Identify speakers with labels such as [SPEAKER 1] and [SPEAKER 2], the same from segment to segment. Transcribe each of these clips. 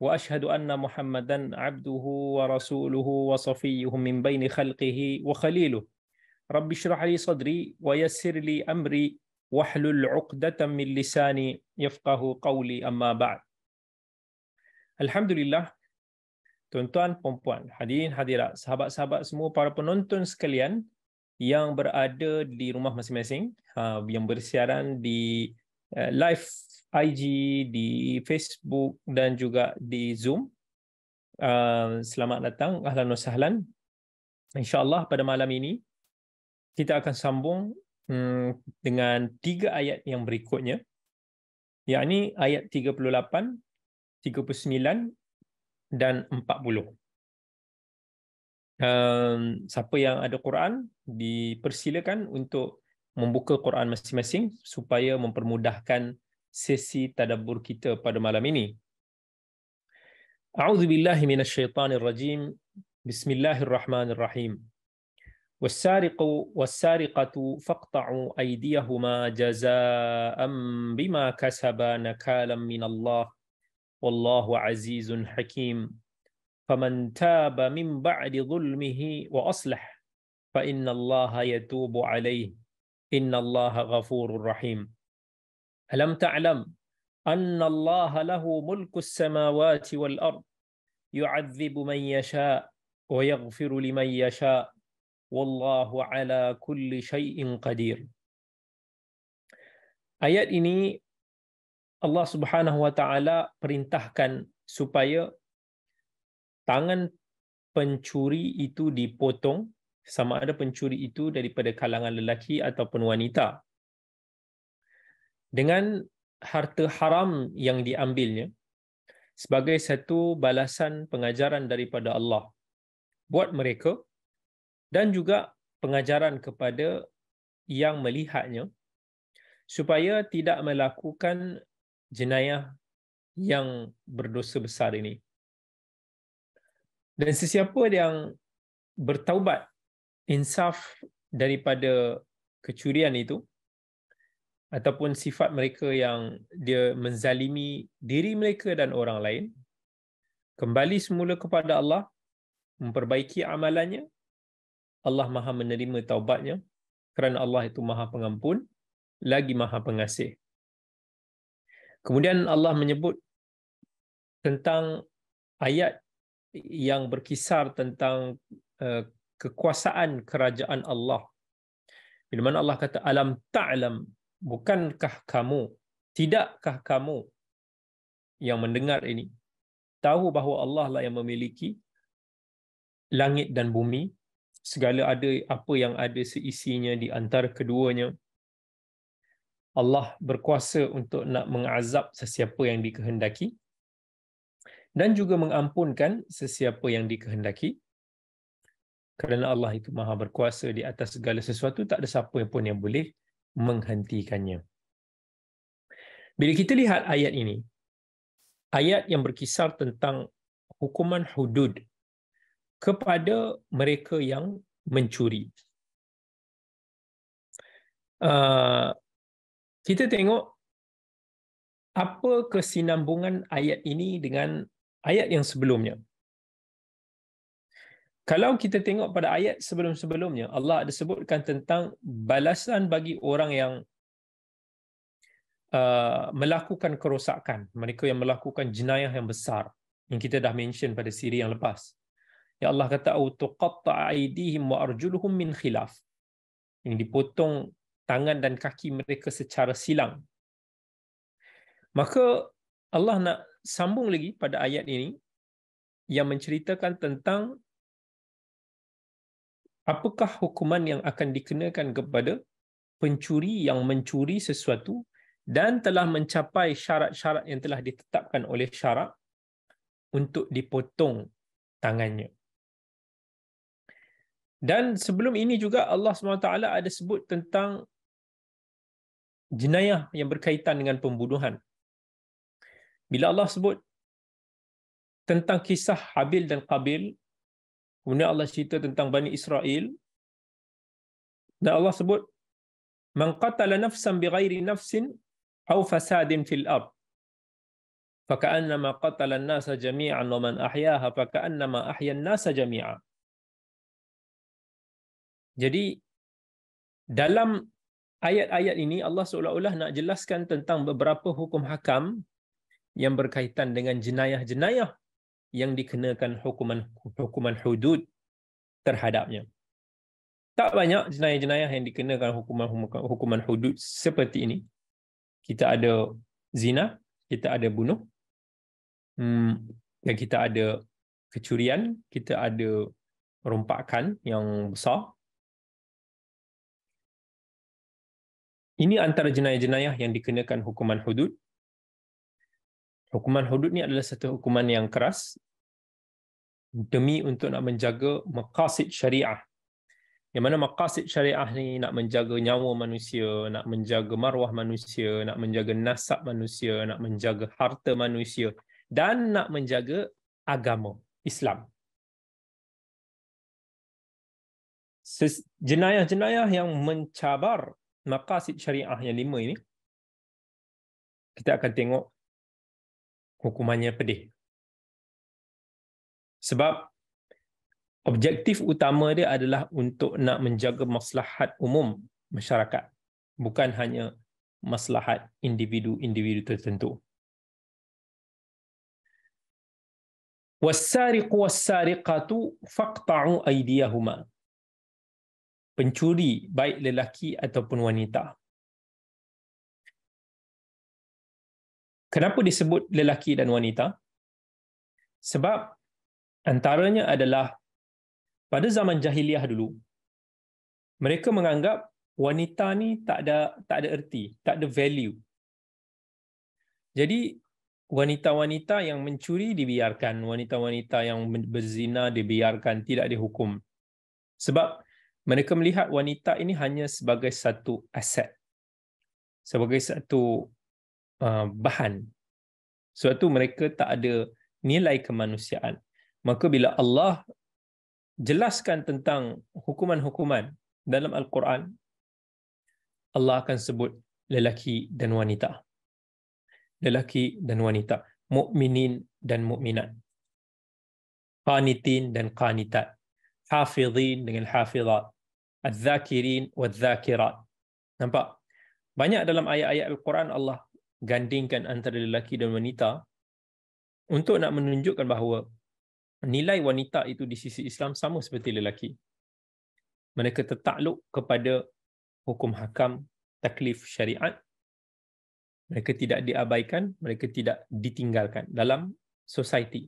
[SPEAKER 1] واشهد ان محمدا عبده ورسوله وصفيه من بين خلقه وخليله رب اشرح لي صدري ويسر لي امري واحلل عقده من لساني يفقه قولي اما بعد الحمد لله tuan-tuan puan-puan hadirin hadirat sahabat-sahabat semua para penonton sekalian yang berada di rumah masing-masing ha, yang bersiaran di eh, live IG, di Facebook dan juga di Zoom. Um, selamat datang, ahlan wa sahlan. InsyaAllah pada malam ini, kita akan sambung hmm, dengan tiga ayat yang
[SPEAKER 2] berikutnya. Ia ini ayat 38, 39 dan 40. Um, siapa yang ada
[SPEAKER 1] Quran dipersilakan untuk membuka Quran masing-masing supaya mempermudahkan sesi tadabbur kita pada malam ini. A'udzu billahi minasyaitonir rajim. Bismillahirrahmanirrahim. والسارق والسارقة فاقطعوا أيديهما جزاء بما كسبا نكالا من الله والله عزيز حكيم فمن تاب من بعد ظلمه وأصلح فإن الله يتوب عليه إن الله غفور رحيم ألم تعلم أن الله له wal السماوات والأرض يعذب من يشاء ويغفر لمن يشاء والله على كل شيء qadir. Ayat ini Allah Subhanahu wa taala perintahkan supaya tangan pencuri itu dipotong sama ada pencuri itu daripada kalangan lelaki ataupun wanita dengan harta haram yang diambilnya sebagai satu balasan pengajaran daripada Allah buat mereka dan juga pengajaran kepada yang melihatnya supaya tidak melakukan jenayah yang berdosa besar ini
[SPEAKER 2] dan sesiapa yang bertaubat insaf daripada kecurian itu ataupun
[SPEAKER 1] sifat mereka yang dia menzalimi diri mereka dan orang lain kembali semula kepada Allah memperbaiki amalannya Allah Maha menerima taubatnya kerana Allah itu Maha Pengampun lagi Maha Pengasih kemudian Allah menyebut tentang ayat yang berkisar tentang eh, kekuasaan kerajaan Allah bila mana Allah kata alam ta'lam ta bukankah kamu, tidakkah kamu yang mendengar ini tahu bahawa Allah lah yang memiliki langit dan bumi, segala ada apa yang ada seisinya di antara keduanya. Allah berkuasa untuk nak mengazab sesiapa yang dikehendaki dan juga mengampunkan sesiapa yang dikehendaki kerana Allah itu maha berkuasa di atas segala sesuatu, tak ada siapa pun yang boleh menghentikannya. Bila kita lihat ayat ini, ayat yang berkisar tentang hukuman hudud kepada mereka yang
[SPEAKER 2] mencuri. Uh, kita tengok apa kesinambungan ayat ini dengan ayat yang sebelumnya.
[SPEAKER 1] Kalau kita tengok pada ayat sebelum-sebelumnya, Allah ada sebutkan tentang balasan bagi orang yang uh, melakukan kerosakan, mereka yang melakukan jenayah yang besar yang kita dah mention pada siri yang lepas. Ya Allah kata utuqatta aydihim wa arjuluhum min khilaf. Yang dipotong tangan dan kaki mereka secara silang.
[SPEAKER 2] Maka Allah nak sambung lagi pada ayat ini yang menceritakan tentang apakah
[SPEAKER 1] hukuman yang akan dikenakan kepada pencuri yang mencuri sesuatu dan telah mencapai syarat-syarat yang telah ditetapkan oleh syarak untuk
[SPEAKER 2] dipotong tangannya. Dan sebelum ini juga Allah SWT ada sebut tentang jenayah yang berkaitan dengan pembunuhan. Bila Allah sebut
[SPEAKER 1] tentang kisah Habil dan Qabil Kemudian Allah cerita tentang Bani Israel. Dan Allah sebut, Man qatala nafsan bighairi nafsin aw fasadin fil ab. Faka'annama qatala nasa jami'an wa man ahyaha faka'annama ahyan nasa jami'a. Jadi, dalam ayat-ayat ini, Allah seolah-olah nak jelaskan tentang beberapa hukum hakam yang berkaitan dengan jenayah-jenayah yang dikenakan hukuman hukuman hudud terhadapnya. Tak banyak jenayah-jenayah yang dikenakan hukuman hukuman hudud seperti ini. Kita ada zina, kita ada bunuh, hmm, dan kita
[SPEAKER 2] ada kecurian, kita ada rompakan yang besar. Ini antara jenayah-jenayah yang dikenakan hukuman hudud. Hukuman hudud ni adalah satu hukuman yang keras
[SPEAKER 1] demi untuk nak menjaga maqasid syariah. Yang mana maqasid syariah ni nak menjaga nyawa manusia, nak menjaga maruah manusia, nak menjaga nasab manusia, nak menjaga harta manusia dan nak menjaga
[SPEAKER 2] agama Islam. Jenayah-jenayah yang mencabar maqasid syariah yang lima ini, kita akan tengok hukumannya pedih. Sebab objektif utama dia adalah untuk nak
[SPEAKER 1] menjaga maslahat umum masyarakat. Bukan hanya maslahat
[SPEAKER 2] individu-individu tertentu. والسارق والسارقة فاقطعوا أيديهما pencuri baik lelaki ataupun wanita. Kenapa disebut lelaki dan wanita? Sebab Antaranya adalah pada zaman jahiliah dulu
[SPEAKER 1] mereka menganggap wanita ni tak ada tak ada erti, tak ada value. Jadi wanita-wanita yang mencuri dibiarkan, wanita-wanita yang berzina dibiarkan tidak dihukum. Sebab mereka melihat wanita ini hanya sebagai satu aset. Sebagai satu uh, bahan. Sebab tu mereka tak ada nilai kemanusiaan maka bila Allah jelaskan tentang hukuman-hukuman dalam Al-Quran, Allah akan sebut lelaki dan wanita. Lelaki dan wanita. Mu'minin dan mu'minat. Qanitin dan qanitat. hafizin dengan hafizat, Al-Zakirin wa zakirat Nampak? Banyak dalam ayat-ayat Al-Quran Allah gandingkan antara lelaki dan wanita untuk nak menunjukkan bahawa nilai wanita itu di sisi Islam sama seperti lelaki. Mereka tertakluk kepada hukum hakam, taklif syariat. Mereka tidak diabaikan, mereka tidak ditinggalkan dalam society.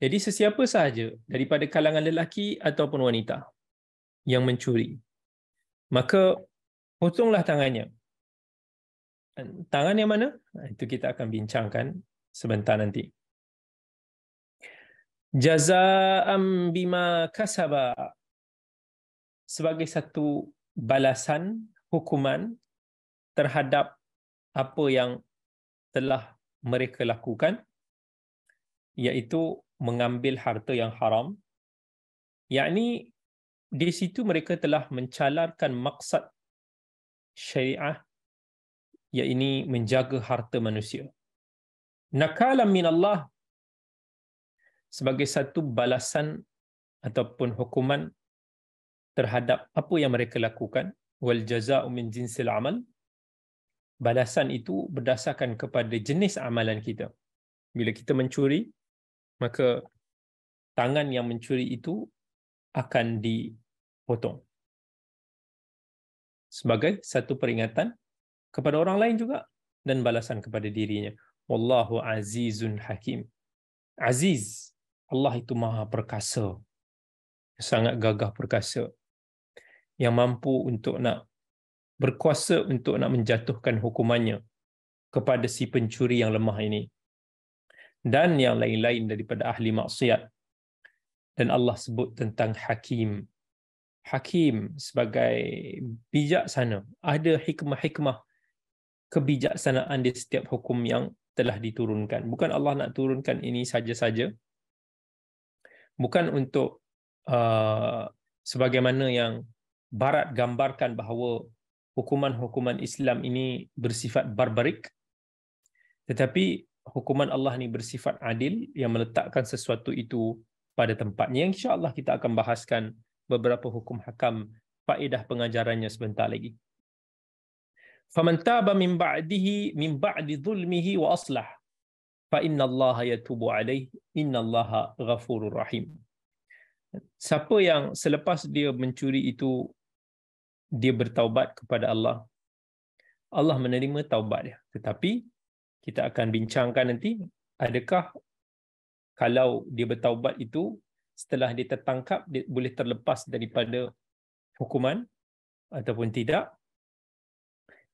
[SPEAKER 1] Jadi sesiapa sahaja daripada kalangan lelaki ataupun wanita
[SPEAKER 2] yang mencuri, maka potonglah tangannya. Tangan yang mana? Itu kita akan bincangkan sebentar nanti
[SPEAKER 1] jaza'am bima kasaba sebagai satu balasan hukuman terhadap apa yang telah mereka lakukan iaitu mengambil harta yang haram yakni di situ mereka telah mencalarkan maksud syariah iaitu menjaga harta manusia nakala min Allah sebagai satu balasan ataupun hukuman terhadap apa yang mereka lakukan wal jazaa'u min jinsil amal balasan itu berdasarkan kepada jenis amalan kita bila kita mencuri
[SPEAKER 2] maka tangan yang mencuri itu akan dipotong sebagai satu peringatan kepada
[SPEAKER 1] orang lain juga dan balasan kepada dirinya wallahu azizun hakim aziz Allah itu maha perkasa. Sangat gagah perkasa. Yang mampu untuk nak berkuasa untuk nak menjatuhkan hukumannya kepada si pencuri yang lemah ini. Dan yang lain-lain daripada ahli maksiat. Dan Allah sebut tentang hakim. Hakim sebagai bijaksana. Ada hikmah-hikmah kebijaksanaan di setiap hukum yang telah diturunkan. Bukan Allah nak turunkan ini saja-saja bukan untuk uh, sebagaimana yang Barat gambarkan bahawa hukuman-hukuman Islam ini bersifat barbarik, tetapi hukuman Allah ni bersifat adil yang meletakkan sesuatu itu pada tempatnya. Yang Allah kita akan bahaskan beberapa hukum hakam faedah pengajarannya sebentar lagi. فَمَنْ تَابَ مِنْ بَعْدِهِ مِنْ بَعْدِ ظُلْمِهِ وَأَصْلَحِ fa inna Allah yatubu alaih inna Allah ghafurur rahim siapa yang selepas dia mencuri itu dia bertaubat kepada Allah Allah menerima taubat dia tetapi kita akan bincangkan nanti adakah kalau dia bertaubat itu setelah dia tertangkap dia boleh terlepas daripada hukuman ataupun tidak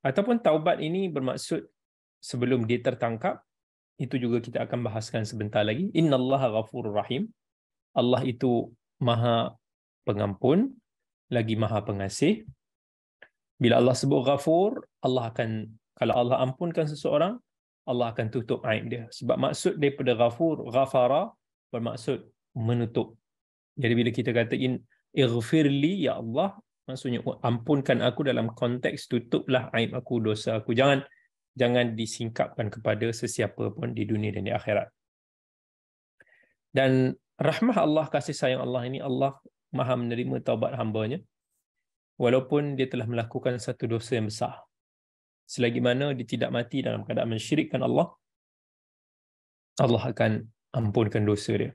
[SPEAKER 1] ataupun taubat ini bermaksud sebelum dia tertangkap itu juga kita akan bahaskan sebentar lagi innallaha ghafurur rahim Allah itu maha pengampun lagi maha pengasih bila Allah sebut ghafur Allah akan kalau Allah ampunkan seseorang Allah akan tutup aib dia sebab maksud daripada ghafur ghafara bermaksud menutup jadi bila kita kata in ighfirli ya Allah maksudnya ampunkan aku dalam konteks tutuplah aib aku dosa aku jangan jangan disingkapkan kepada sesiapa pun di dunia dan di akhirat. Dan rahmah Allah, kasih sayang Allah ini, Allah maha menerima taubat hambanya. Walaupun dia telah melakukan satu dosa yang besar. Selagi
[SPEAKER 2] mana dia tidak mati dalam keadaan mensyirikkan Allah, Allah akan ampunkan dosa dia.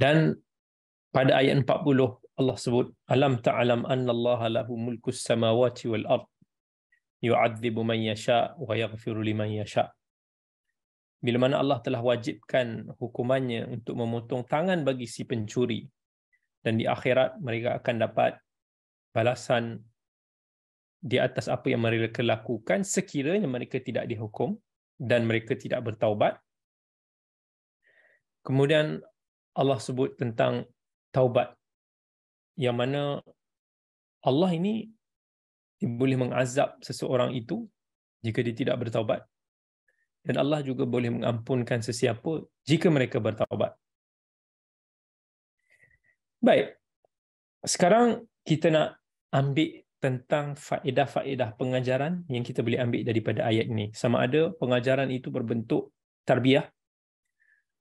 [SPEAKER 2] Dan
[SPEAKER 1] pada ayat 40 Allah sebut alam ta'lam anna Allah lahu mulku samawati wal ard yu'adzibu man yasha' wa yaghfiru liman yasha'. Bila mana Allah telah wajibkan hukumannya untuk memotong tangan bagi si pencuri dan di akhirat mereka akan dapat balasan di atas apa yang mereka lakukan sekiranya mereka tidak dihukum dan mereka tidak
[SPEAKER 2] bertaubat. Kemudian Allah sebut tentang taubat yang mana Allah ini
[SPEAKER 1] dia boleh mengazab seseorang itu jika dia tidak bertaubat. Dan Allah juga boleh mengampunkan sesiapa jika mereka bertaubat. Baik. Sekarang kita nak ambil tentang faedah-faedah pengajaran yang kita boleh ambil daripada ayat ini. Sama ada pengajaran itu berbentuk tarbiyah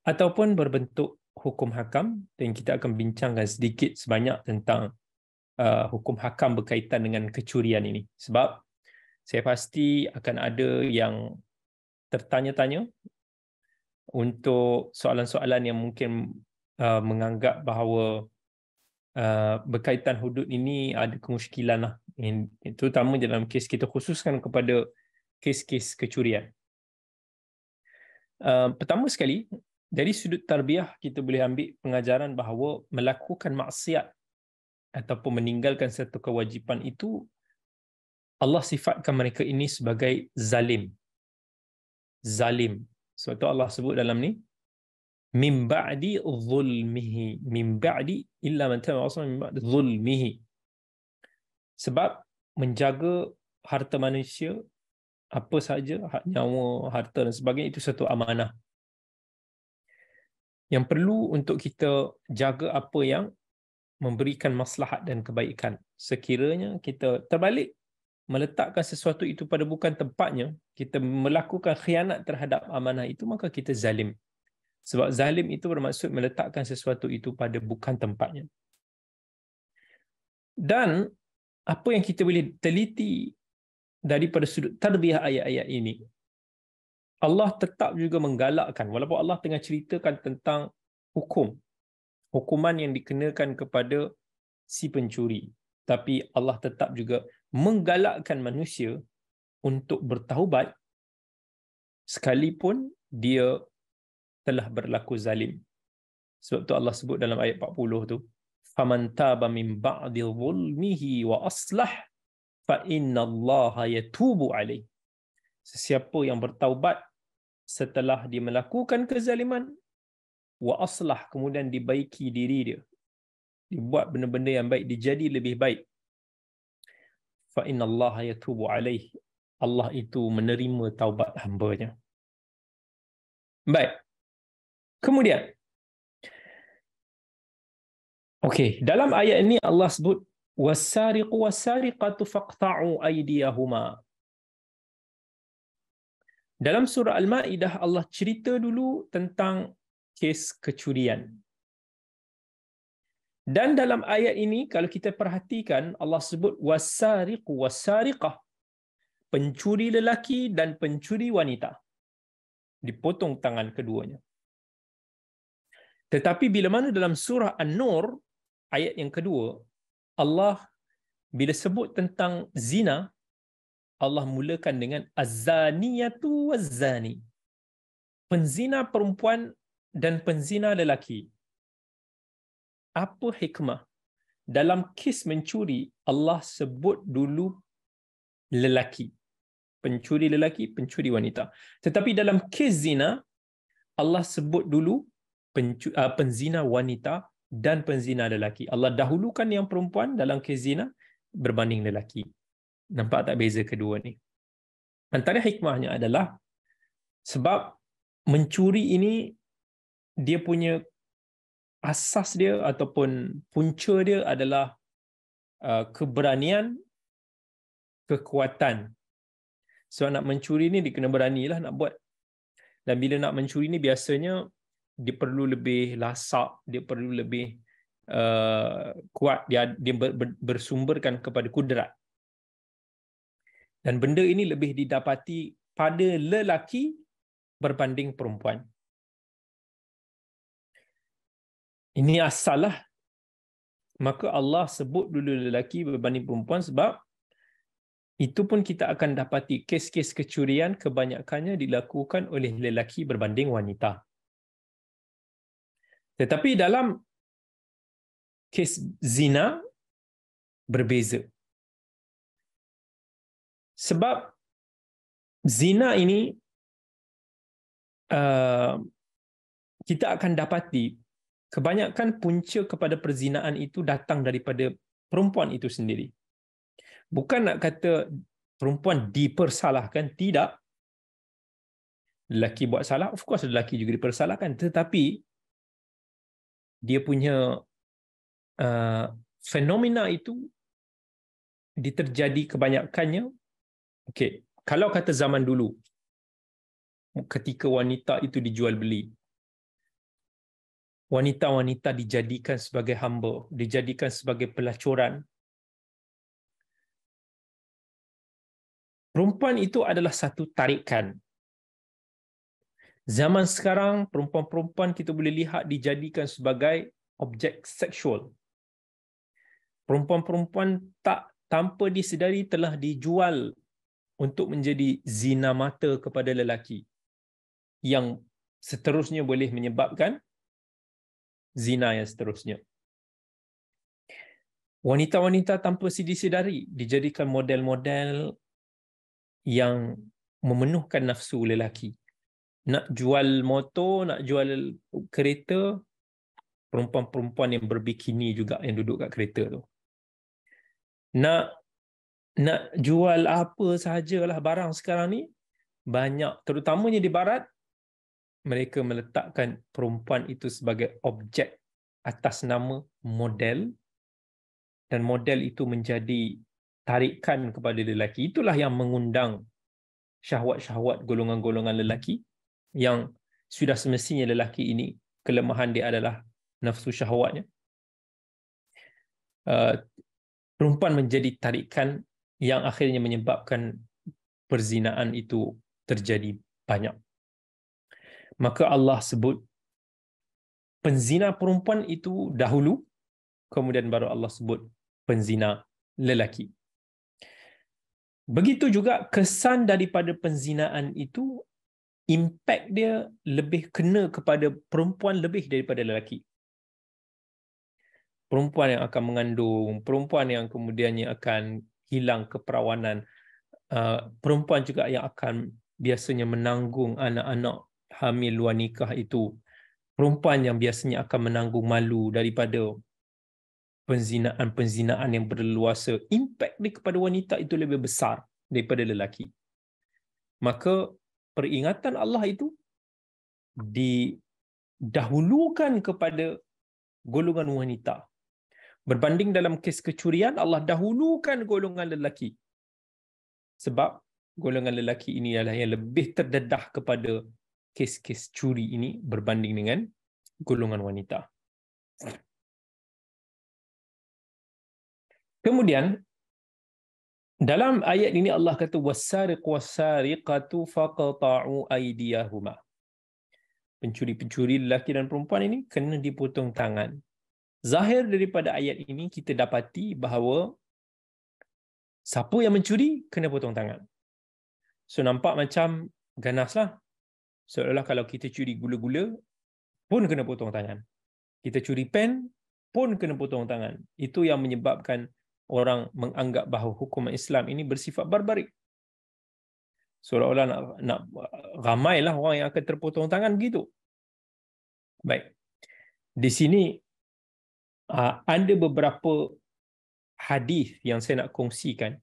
[SPEAKER 1] ataupun berbentuk hukum hakam dan kita akan bincangkan sedikit sebanyak tentang Uh, hukum hakam berkaitan dengan kecurian ini sebab saya pasti akan ada yang tertanya-tanya untuk soalan-soalan yang mungkin uh, menganggap bahawa uh, berkaitan hudud ini ada kemusykilan lah. Terutama dalam kes kita khususkan kepada kes-kes kecurian. Uh, pertama sekali, dari sudut tarbiah kita boleh ambil pengajaran bahawa melakukan maksiat ataupun meninggalkan satu kewajipan itu Allah sifatkan mereka ini sebagai zalim zalim sebab itu Allah sebut dalam ni min ba'di zulmihi min ba'di illa man tama asma min ba'di zulmihi sebab menjaga harta manusia apa saja hak nyawa harta dan sebagainya itu satu amanah yang perlu untuk kita jaga apa yang memberikan maslahat dan kebaikan. Sekiranya kita terbalik, meletakkan sesuatu itu pada bukan tempatnya, kita melakukan khianat terhadap amanah itu, maka kita zalim. Sebab zalim itu bermaksud meletakkan sesuatu itu pada bukan tempatnya.
[SPEAKER 2] Dan apa yang kita boleh teliti daripada sudut tarbiyah ayat-ayat ini, Allah tetap juga
[SPEAKER 1] menggalakkan, walaupun Allah tengah ceritakan tentang hukum, hukuman yang dikenakan kepada si pencuri tapi Allah tetap juga menggalakkan manusia untuk bertaubat sekalipun dia telah berlaku zalim sebab tu Allah sebut dalam ayat 40 tu faman taba min ba'di zulmihi wa aslah fa inna Allah yatubu alaih sesiapa yang bertaubat setelah dia melakukan kezaliman wa aslah kemudian dibaiki diri dia dibuat benda-benda yang baik dijadi lebih baik fa inallaha
[SPEAKER 2] yatubu alaihi Allah itu menerima taubat hamba-Nya baik kemudian okey dalam ayat ini Allah sebut wasariqu wasariqatu faqta'u aydiyahuma dalam surah Al-Ma'idah, Allah cerita dulu tentang kes kecurian.
[SPEAKER 1] Dan dalam ayat ini kalau kita perhatikan Allah sebut wasariq wasariqah pencuri lelaki dan pencuri wanita dipotong tangan keduanya. Tetapi bila mana dalam surah An-Nur ayat yang kedua Allah bila sebut tentang zina Allah mulakan dengan azaniyatu wazani. Penzina perempuan dan penzina lelaki. Apa hikmah? Dalam kes mencuri, Allah sebut dulu lelaki. Pencuri lelaki, pencuri wanita. Tetapi dalam kes zina, Allah sebut dulu ah, penzina wanita dan penzina lelaki. Allah dahulukan yang perempuan dalam kes zina berbanding lelaki. Nampak tak beza kedua ni? Antara hikmahnya adalah sebab mencuri ini dia punya asas dia ataupun punca dia adalah uh, keberanian kekuatan so nak mencuri ni dia kena beranilah nak buat dan bila nak mencuri ni biasanya dia perlu lebih lasak dia perlu lebih uh, kuat dia dia ber, ber, bersumberkan kepada kudrat dan benda ini lebih didapati pada lelaki berbanding
[SPEAKER 2] perempuan Ini asal lah. Maka Allah sebut dulu lelaki berbanding perempuan sebab
[SPEAKER 1] itu pun kita akan dapati kes-kes kecurian kebanyakannya dilakukan oleh lelaki
[SPEAKER 2] berbanding wanita. Tetapi dalam kes zina berbeza. Sebab zina ini uh, kita akan dapati kebanyakan punca kepada
[SPEAKER 1] perzinaan itu datang daripada perempuan itu sendiri. Bukan nak kata perempuan dipersalahkan, tidak. Lelaki buat salah, of course lelaki juga dipersalahkan. Tetapi dia punya uh, fenomena itu diterjadi kebanyakannya. Okay. Kalau kata zaman dulu, ketika wanita
[SPEAKER 2] itu dijual beli, wanita-wanita dijadikan sebagai hamba, dijadikan sebagai pelacuran. Perempuan itu adalah satu tarikan.
[SPEAKER 1] Zaman sekarang, perempuan-perempuan kita boleh lihat dijadikan sebagai objek seksual. Perempuan-perempuan tak tanpa disedari telah dijual untuk menjadi zina mata kepada lelaki yang seterusnya boleh menyebabkan zina yang seterusnya. Wanita-wanita tanpa sidi sedari dijadikan model-model yang memenuhkan nafsu lelaki. Nak jual motor, nak jual kereta, perempuan-perempuan yang berbikini juga yang duduk kat kereta tu. Nak nak jual apa sajalah barang sekarang ni, banyak terutamanya di barat mereka meletakkan perempuan itu sebagai objek atas nama model dan model itu menjadi tarikan kepada lelaki itulah yang mengundang syahwat-syahwat golongan-golongan lelaki yang sudah semestinya lelaki ini kelemahan dia adalah nafsu syahwatnya uh, perempuan menjadi tarikan yang akhirnya menyebabkan perzinaan itu terjadi banyak maka Allah sebut penzina perempuan itu dahulu kemudian baru Allah sebut penzina lelaki begitu juga kesan daripada penzinaan itu impact dia lebih kena kepada perempuan lebih daripada lelaki perempuan yang akan mengandung perempuan yang kemudiannya akan hilang keperawanan uh, perempuan juga yang akan biasanya menanggung anak-anak hamil luar nikah itu perempuan yang biasanya akan menanggung malu daripada penzinaan-penzinaan yang berleluasa impak dia kepada wanita itu lebih besar daripada lelaki maka peringatan Allah itu didahulukan kepada golongan wanita berbanding dalam kes kecurian Allah dahulukan golongan lelaki sebab golongan lelaki ini adalah yang lebih terdedah kepada kes-kes
[SPEAKER 2] curi ini berbanding dengan golongan wanita. Kemudian dalam ayat ini Allah kata wasariq wasariqatu faqta'u aydiyahuma.
[SPEAKER 1] Pencuri-pencuri lelaki dan perempuan ini kena dipotong tangan. Zahir daripada ayat ini kita dapati bahawa siapa yang mencuri kena potong tangan. So nampak macam ganaslah seolah-olah kalau kita curi gula-gula pun kena potong tangan. Kita curi pen pun kena potong tangan. Itu yang menyebabkan orang menganggap bahawa hukum Islam ini bersifat
[SPEAKER 2] barbarik. Seolah-olah nak, nak ramailah orang yang akan terpotong tangan begitu. Baik. Di sini
[SPEAKER 1] ada beberapa hadis yang saya nak kongsikan.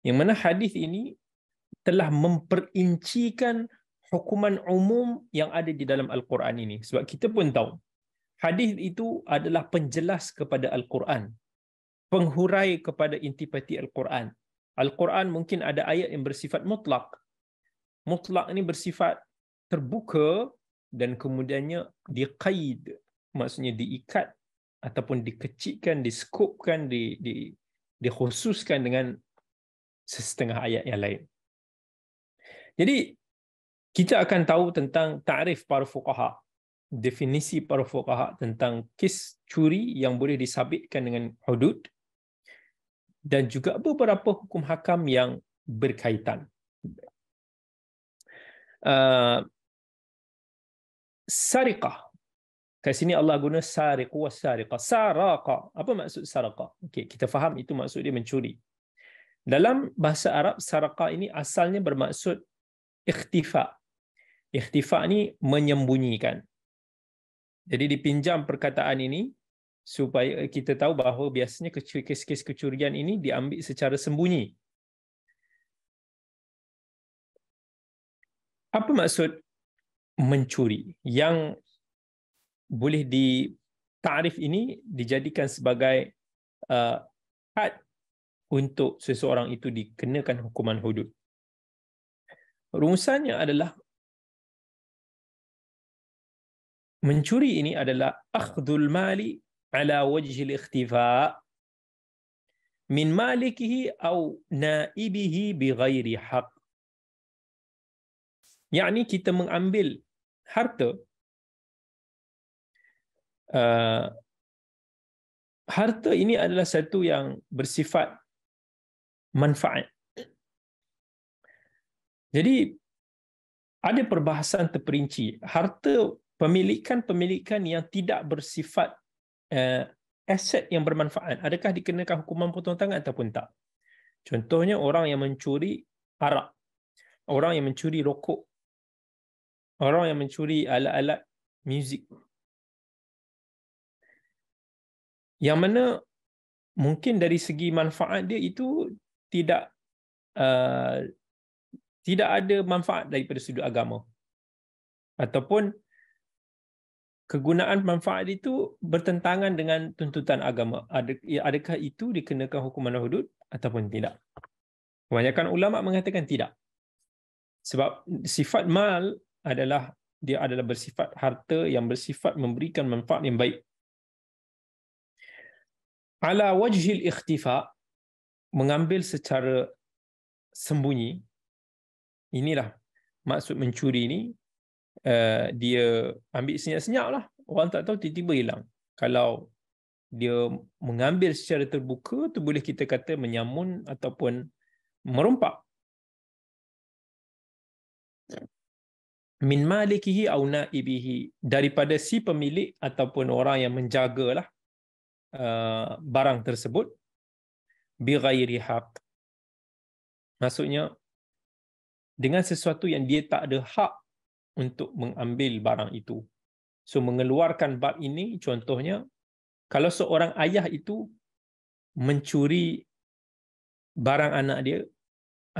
[SPEAKER 1] Yang mana hadis ini telah memperincikan hukuman umum yang ada di dalam al-Quran ini sebab kita pun tahu hadis itu adalah penjelas kepada al-Quran penghurai kepada intipati al-Quran al-Quran mungkin ada ayat yang bersifat mutlak mutlak ini bersifat terbuka dan kemudiannya diqaid maksudnya diikat ataupun dikecikkan diskopkan di di dikhususkan dengan sesetengah ayat yang lain jadi kita akan tahu tentang tarif para fuqaha definisi para fuqaha tentang kes curi yang boleh disabitkan dengan hudud dan juga beberapa hukum hakam yang
[SPEAKER 2] berkaitan uh, sariqah kat sini Allah guna sariqu was sariqa saraqa
[SPEAKER 1] apa maksud saraqa okey kita faham itu maksud dia mencuri dalam bahasa Arab saraqa ini asalnya bermaksud ikhtifa' Ikhtifa ni menyembunyikan. Jadi dipinjam perkataan ini supaya kita tahu bahawa biasanya kes-kes kecurian ini diambil secara sembunyi.
[SPEAKER 2] Apa maksud mencuri? Yang boleh ditarif ini dijadikan sebagai uh, hak untuk seseorang itu dikenakan hukuman hudud. Rumusannya adalah mencuri ini adalah akhdul mali ala wajhi
[SPEAKER 1] al-ikhtifa min malikihi aw naibihi
[SPEAKER 2] bi ghairi haq yakni kita mengambil harta uh, harta ini adalah satu yang bersifat manfaat jadi ada perbahasan terperinci
[SPEAKER 1] harta pemilikan-pemilikan yang tidak bersifat uh, eh, aset yang bermanfaat, adakah dikenakan hukuman potong tangan ataupun tak? Contohnya orang yang
[SPEAKER 2] mencuri arak, orang yang mencuri rokok, orang yang mencuri alat-alat muzik. Yang mana mungkin dari segi manfaat dia itu tidak
[SPEAKER 1] uh, tidak ada manfaat daripada sudut agama. Ataupun kegunaan manfaat itu bertentangan dengan tuntutan agama. Ya, adakah itu dikenakan hukuman hudud ataupun tidak? Kebanyakan ulama mengatakan tidak. Sebab sifat mal adalah dia adalah bersifat harta yang bersifat memberikan manfaat yang baik.
[SPEAKER 2] Ala wajhil ikhtifa mengambil secara sembunyi inilah maksud mencuri ini Eh,
[SPEAKER 1] dia ambil senyap-senyap lah. Orang tak tahu tiba-tiba hilang. Kalau dia mengambil secara terbuka, tu boleh kita kata menyamun ataupun merompak.
[SPEAKER 2] Min malikihi au naibihi. Daripada si pemilik ataupun orang yang menjaga lah
[SPEAKER 1] eh, barang tersebut. Bi ghairi haq. Maksudnya, dengan sesuatu yang dia tak ada hak untuk mengambil barang itu. So mengeluarkan bab ini contohnya kalau seorang ayah itu mencuri barang anak dia,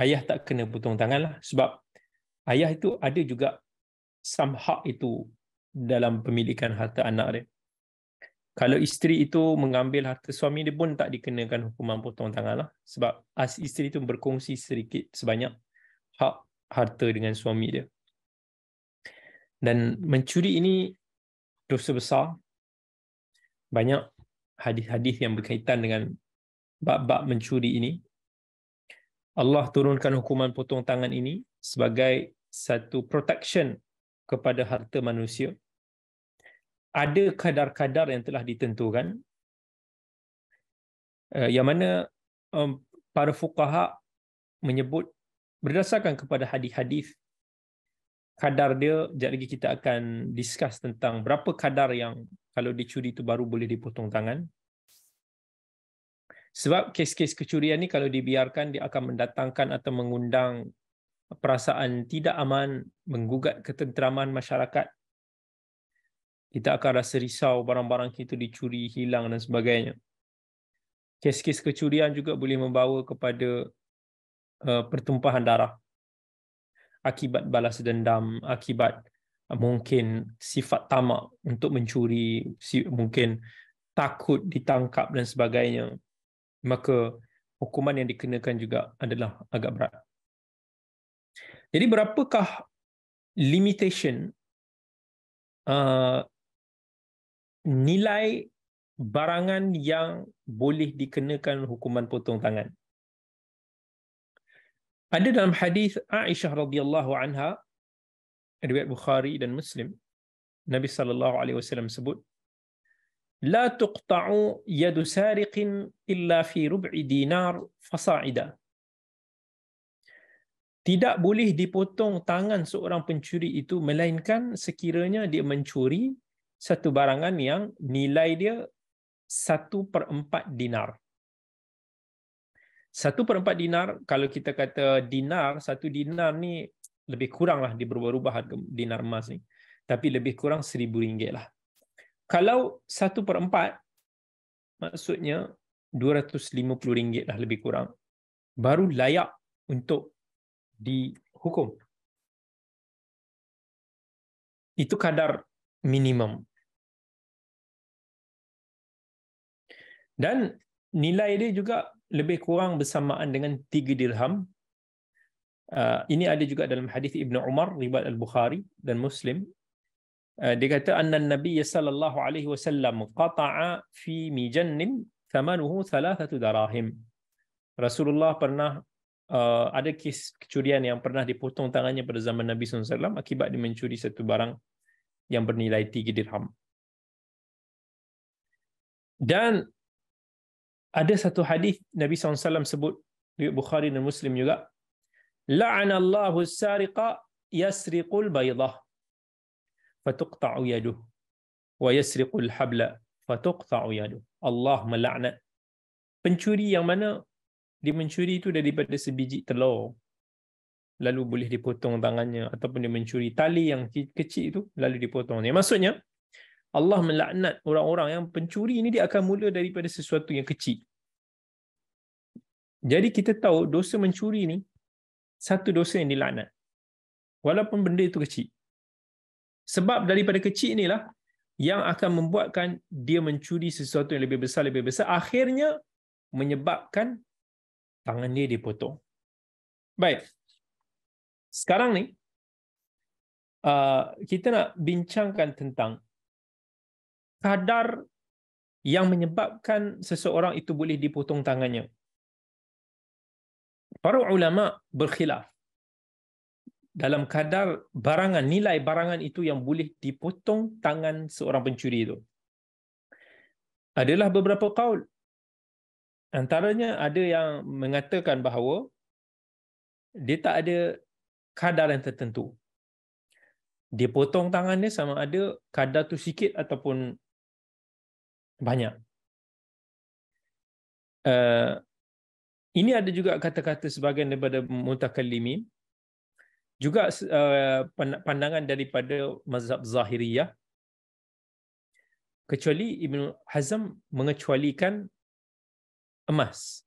[SPEAKER 1] ayah tak kena potong tangan lah sebab ayah itu ada juga sam hak itu dalam pemilikan harta anak dia. Kalau isteri itu mengambil harta suami dia pun tak dikenakan hukuman potong tangan lah sebab as isteri itu berkongsi sedikit sebanyak hak harta dengan suami dia dan mencuri ini dosa besar banyak hadis-hadis yang berkaitan dengan bab-bab mencuri ini Allah turunkan hukuman potong tangan ini sebagai satu protection kepada harta manusia ada kadar-kadar yang telah ditentukan eh, yang mana para fuqaha menyebut berdasarkan kepada hadis-hadis kadar dia sekejap lagi kita akan discuss tentang berapa kadar yang kalau dicuri itu baru boleh dipotong tangan sebab kes-kes kecurian ni kalau dibiarkan dia akan mendatangkan atau mengundang perasaan tidak aman menggugat ketenteraman masyarakat kita akan rasa risau barang-barang kita dicuri hilang dan sebagainya kes-kes kecurian juga boleh membawa kepada uh, pertumpahan darah akibat balas dendam, akibat mungkin sifat tamak untuk mencuri, mungkin takut ditangkap dan sebagainya, maka hukuman yang dikenakan juga adalah agak
[SPEAKER 2] berat. Jadi berapakah limitation uh, nilai barangan yang boleh dikenakan hukuman potong tangan?
[SPEAKER 1] Ada dalam hadis Aisyah radhiyallahu anha riwayat Bukhari dan Muslim Nabi sallallahu alaihi wasallam sebut لا تقطع يد سارق إلا في ربع دينار فصاعدا. Tidak boleh dipotong tangan seorang pencuri itu melainkan sekiranya dia mencuri satu barangan yang nilai dia satu per dinar satu per empat dinar kalau kita kata dinar satu dinar ni lebih kuranglah di berubah-ubah dinar emas ni tapi lebih kurang seribu ringgit lah kalau satu per empat
[SPEAKER 2] maksudnya dua ratus lima puluh ringgit lah lebih kurang baru layak untuk dihukum itu kadar minimum
[SPEAKER 1] dan nilai dia juga lebih kurang bersamaan dengan 3 dirham. Ah, ini ada juga dalam hadis Ibnu Umar riwayat Al-Bukhari dan Muslim. Ah, dia kata anna Nabi sallallahu alaihi wasallam qata'a fi mijannin thamanuhu thalathatu dirham. Rasulullah pernah ah, ada kes kecurian yang pernah dipotong tangannya pada zaman Nabi SAW akibat dia mencuri satu barang yang bernilai 3 dirham. Dan ada satu hadis Nabi SAW sebut di Bukhari dan Muslim juga. La'ana Allahu sariqa yasriqul baydah fatuqta'u yaduh wa yasriqul habla fatuqta'u yaduh. Allah melaknat pencuri yang mana dia mencuri itu daripada sebiji telur lalu boleh dipotong tangannya ataupun dia mencuri tali yang kecil itu lalu dipotongnya. Maksudnya Allah melaknat orang-orang yang pencuri ini dia akan mula daripada
[SPEAKER 2] sesuatu yang kecil. Jadi kita tahu dosa mencuri ini satu dosa yang dilaknat. Walaupun benda itu kecil.
[SPEAKER 1] Sebab daripada kecil inilah yang akan membuatkan dia mencuri sesuatu yang lebih besar lebih
[SPEAKER 2] besar akhirnya menyebabkan tangan dia dipotong. Baik. Sekarang ni uh, kita nak bincangkan tentang kadar yang menyebabkan
[SPEAKER 1] seseorang itu boleh dipotong tangannya. Para ulama berkhilaf dalam kadar barangan nilai barangan itu yang boleh dipotong tangan seorang pencuri itu. Adalah beberapa kaul. Antaranya ada yang mengatakan bahawa dia tak ada kadar yang tertentu. Dia potong tangannya
[SPEAKER 2] sama ada kadar tu sikit ataupun banyak. Uh, ini ada juga kata-kata sebagian daripada
[SPEAKER 1] mutakallimin. Juga uh, pandangan daripada mazhab
[SPEAKER 2] Zahiriyah. Kecuali Ibn Hazm mengecualikan emas.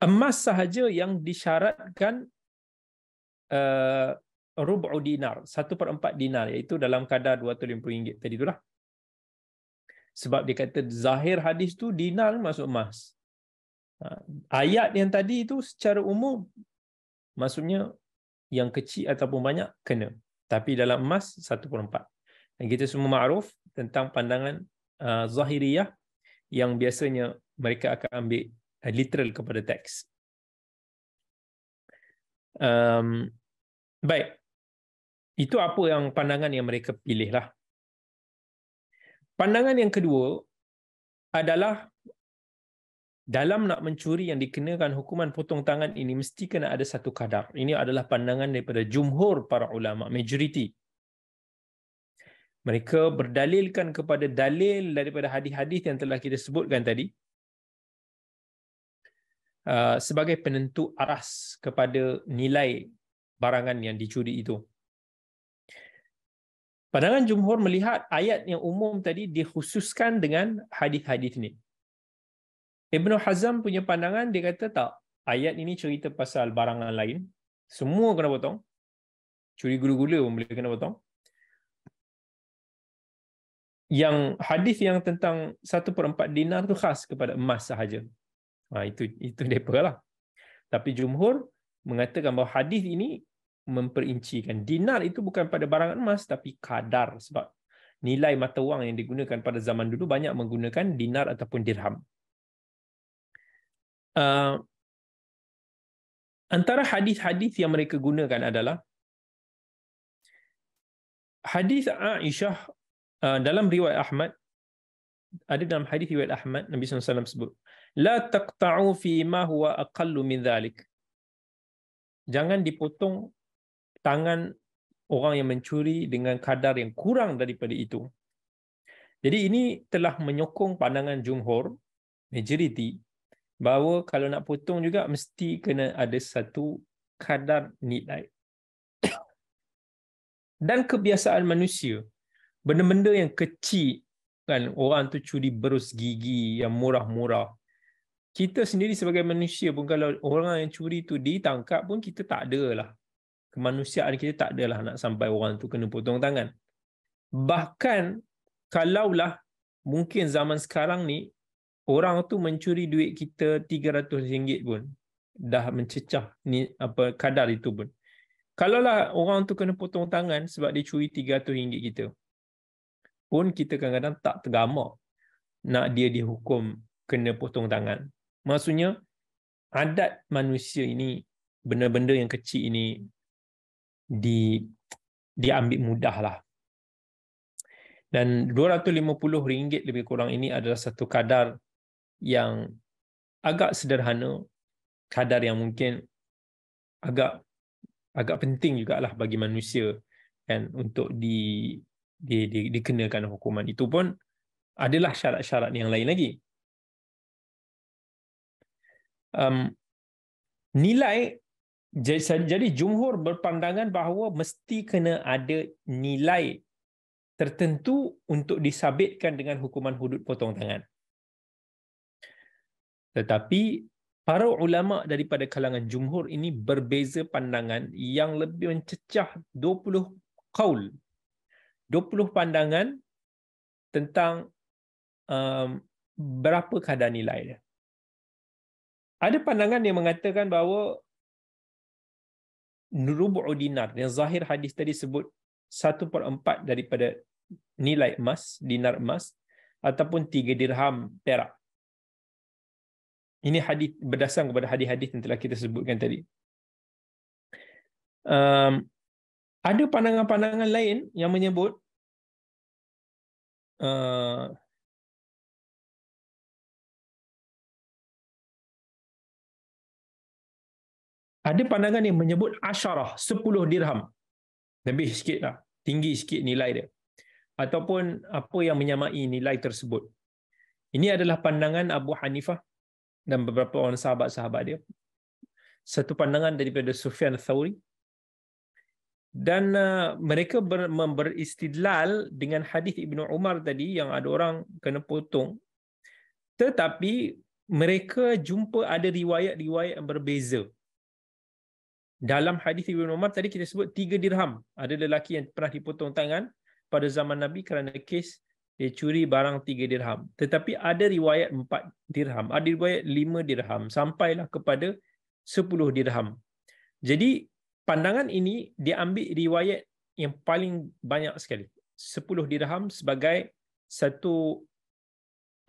[SPEAKER 2] Emas sahaja yang
[SPEAKER 1] disyaratkan uh, rub'u dinar, 1 per 4 dinar iaitu dalam kadar 250 ringgit tadi itulah sebab dia kata zahir hadis tu dinar masuk emas. Ha, ayat yang tadi itu secara umum maksudnya yang kecil ataupun banyak kena. Tapi dalam emas 1.4. Dan kita semua makruf tentang pandangan uh, zahiriyah yang biasanya mereka akan ambil uh, literal kepada teks.
[SPEAKER 2] Um, baik. Itu apa yang pandangan yang mereka pilih lah. Pandangan yang kedua
[SPEAKER 1] adalah dalam nak mencuri yang dikenakan hukuman potong tangan ini mesti kena ada satu kadar. Ini adalah pandangan daripada jumhur para ulama majoriti. Mereka berdalilkan kepada dalil daripada hadis-hadis yang telah kita sebutkan tadi uh, sebagai penentu aras kepada nilai barangan yang dicuri itu. Pandangan jumhur melihat ayat yang umum tadi dikhususkan dengan hadis-hadis ni. Ibn Hazm punya pandangan dia kata tak, ayat ini cerita pasal barangan lain, semua kena potong. Curi gula-gula pun boleh kena potong.
[SPEAKER 2] Yang hadis
[SPEAKER 1] yang tentang 1/4 dinar tu khas kepada emas sahaja. Ha, itu itu depalah. Tapi jumhur mengatakan bahawa hadis ini memperincikan dinar itu bukan pada barang emas tapi kadar sebab nilai mata wang yang digunakan pada zaman dulu banyak menggunakan
[SPEAKER 2] dinar ataupun dirham. Uh, antara hadis-hadis yang mereka gunakan adalah hadis Aisyah uh, dalam riwayat Ahmad ada dalam hadis
[SPEAKER 1] riwayat Ahmad Nabi SAW sebut la taqta'u fi ma huwa aqallu min dhalik jangan dipotong tangan orang yang mencuri dengan kadar yang kurang daripada itu. Jadi ini telah menyokong pandangan jumhur majoriti bahawa kalau nak potong juga mesti kena ada satu kadar nilai. Dan kebiasaan manusia, benda-benda yang kecil kan orang tu curi berus gigi yang murah-murah. Kita sendiri sebagai manusia pun kalau orang yang curi tu ditangkap pun kita tak adalah kemanusiaan kita tak adalah nak sampai orang tu kena potong tangan. Bahkan kalaulah mungkin zaman sekarang ni orang tu mencuri duit kita RM300 pun dah mencecah ni apa kadar itu pun. Kalaulah orang tu kena potong tangan sebab dia curi RM300 kita pun kita kadang-kadang tak tergamak nak dia dihukum kena potong tangan. Maksudnya adat manusia ini benda-benda yang kecil ini di diambil mudahlah. Dan RM250 lebih kurang ini adalah satu kadar yang agak sederhana, kadar yang mungkin agak agak penting jugalah bagi manusia kan untuk di di, di dikenakan hukuman itu pun adalah syarat-syarat yang lain lagi. Um, nilai jadi, jadi jumhur berpandangan bahawa mesti kena ada nilai tertentu untuk disabitkan dengan hukuman hudud potong tangan. Tetapi para ulama daripada kalangan jumhur ini berbeza pandangan yang lebih mencecah 20 kaul, 20 pandangan tentang um, berapa kadar nilai dia. Ada pandangan yang mengatakan bahawa rubu'u dinar. Yang zahir hadis tadi sebut 1.4 daripada nilai emas, dinar emas ataupun 3 dirham
[SPEAKER 2] perak. Ini hadis berdasarkan kepada hadis-hadis yang telah kita sebutkan tadi. Um, ada pandangan-pandangan lain yang menyebut uh, Ada pandangan yang menyebut asyarah, 10 dirham. Lebih sikit lah. Tinggi
[SPEAKER 1] sikit nilai dia. Ataupun apa yang menyamai nilai tersebut. Ini adalah pandangan Abu Hanifah dan beberapa orang sahabat-sahabat dia. Satu pandangan daripada Sufyan Thawri. Dan uh, mereka ber, beristidlal dengan hadis Ibn Umar tadi yang ada orang kena potong. Tetapi mereka jumpa ada riwayat-riwayat yang berbeza. Dalam hadis Ibn Umar tadi kita sebut tiga dirham. Ada lelaki yang pernah dipotong tangan pada zaman Nabi kerana kes dia curi barang tiga dirham. Tetapi ada riwayat empat dirham. Ada riwayat lima dirham. Sampailah kepada sepuluh dirham. Jadi pandangan ini dia ambil riwayat yang paling banyak sekali. Sepuluh dirham sebagai satu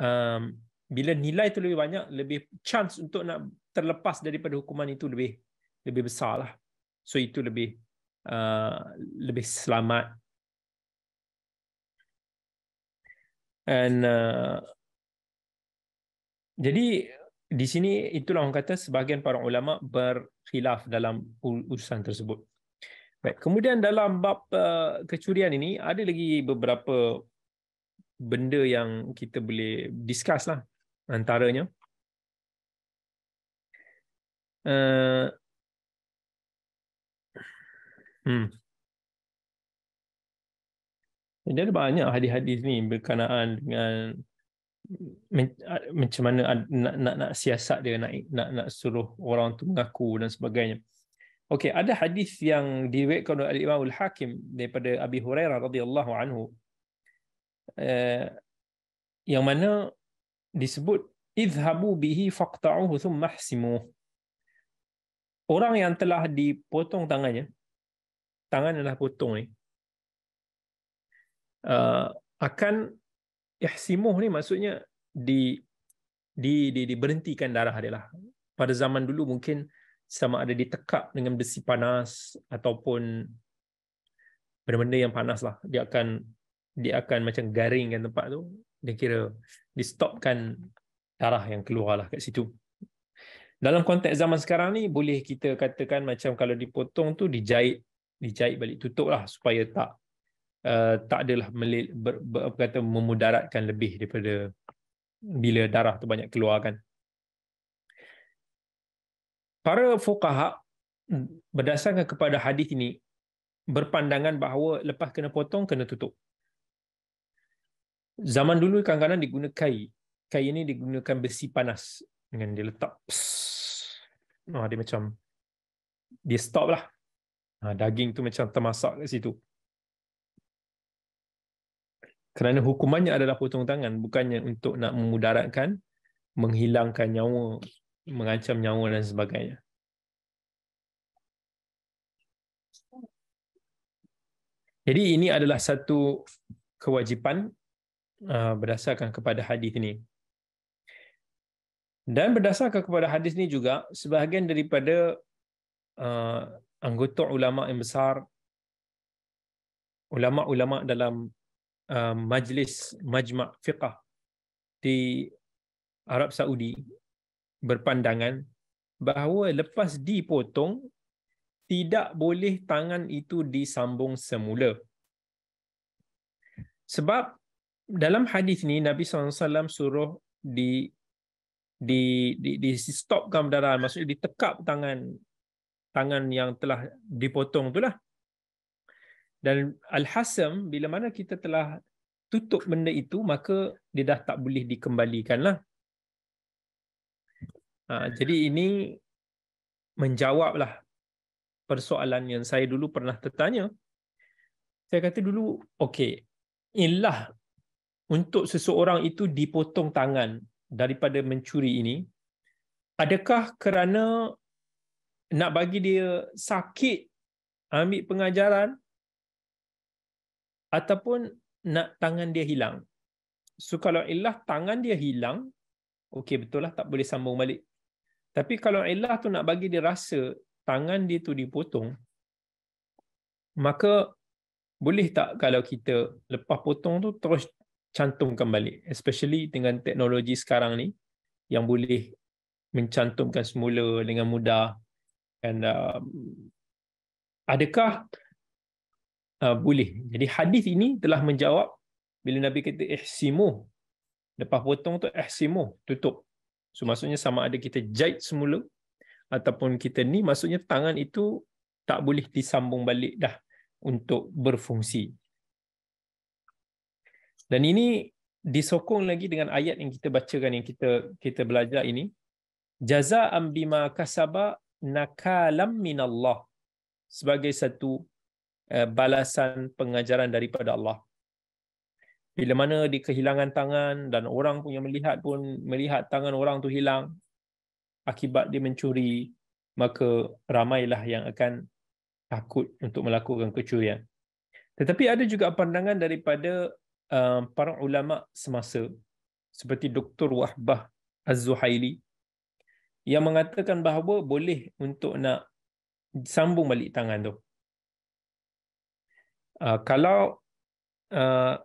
[SPEAKER 1] um, bila nilai itu lebih banyak, lebih chance untuk nak terlepas daripada hukuman itu lebih lebih besar lah. So itu lebih uh, lebih selamat. And uh, jadi di sini itulah orang kata sebahagian para ulama berkhilaf dalam urusan tersebut. Baik, kemudian dalam bab uh, kecurian ini ada lagi beberapa benda yang kita boleh discuss
[SPEAKER 2] lah antaranya. Uh, Hmm.
[SPEAKER 1] Jadi ada banyak hadis-hadis ni berkenaan dengan macam mana nak nak nak siasat dia nak nak nak suruh orang tu mengaku dan sebagainya. Okey, ada hadis yang diriwayatkan oleh Imam Al-Hakim daripada Abi Hurairah radhiyallahu anhu. Eh, yang mana disebut izhabu bihi faqta'uhu thumma ihsimuh. Orang yang telah dipotong tangannya, tangan yang dah potong ni uh, akan ihsimuh ni maksudnya di di di diberhentikan darah dia lah. Pada zaman dulu mungkin sama ada ditekap dengan besi panas ataupun benda-benda yang panas lah. Dia akan dia akan macam garingkan tempat tu. Dia kira di stopkan darah yang keluar lah kat situ. Dalam konteks zaman sekarang ni boleh kita katakan macam kalau dipotong tu dijahit dijahit balik tutup lah supaya tak uh, tak adalah melil, ber, ber, ber, kata memudaratkan lebih daripada bila darah tu banyak keluar kan. Para fuqaha hmm, berdasarkan kepada hadis ini berpandangan bahawa lepas kena potong kena tutup. Zaman dulu kadang-kadang digunakan kai. Kai ini digunakan besi panas dengan diletak. Psss. Oh, dia macam dia stop lah Ha, daging tu macam termasak kat situ. Kerana hukumannya adalah potong tangan, bukannya untuk nak memudaratkan, menghilangkan nyawa, mengancam nyawa dan sebagainya. Jadi ini adalah satu kewajipan ha, berdasarkan kepada hadis ini. Dan berdasarkan kepada hadis ini juga, sebahagian daripada ha, anggota ulama yang besar ulama-ulama dalam uh, majlis majma' fiqah di Arab Saudi berpandangan bahawa lepas dipotong tidak boleh tangan itu disambung semula sebab dalam hadis ni Nabi SAW suruh di di di, di stopkan darah, maksudnya ditekap tangan tangan yang telah dipotong itulah. Dan Al-Hasam, bila mana kita telah tutup benda itu, maka dia dah tak boleh dikembalikan Ha, jadi ini menjawablah persoalan yang saya dulu pernah tertanya. Saya kata dulu, okay, inilah untuk seseorang itu dipotong tangan daripada mencuri ini, adakah kerana nak bagi dia sakit ambil pengajaran ataupun nak tangan dia hilang. So kalau illah tangan dia hilang, okey betul lah tak boleh sambung balik. Tapi kalau illah tu nak bagi dia rasa tangan dia tu dipotong, maka boleh tak kalau kita lepas potong tu terus cantumkan balik. Especially dengan teknologi sekarang ni yang boleh mencantumkan semula dengan mudah and um, adakah uh, boleh jadi hadis ini telah menjawab bila nabi kata ihsimu lepas potong tu ihsimu tutup so maksudnya sama ada kita jahit semula ataupun kita ni maksudnya tangan itu tak boleh disambung balik dah untuk berfungsi dan ini disokong lagi dengan ayat yang kita bacakan yang kita kita belajar ini jaza ambima kasaba nakalam min Allah sebagai satu eh, balasan pengajaran daripada Allah. Bila mana dia kehilangan tangan dan orang punya melihat pun melihat tangan orang tu hilang akibat dia mencuri, maka ramailah yang akan takut untuk melakukan kecurian. Tetapi ada juga pandangan daripada eh, para ulama semasa seperti Dr. Wahbah Az-Zuhaili yang mengatakan bahawa boleh untuk nak sambung balik tangan tu. Uh, kalau uh,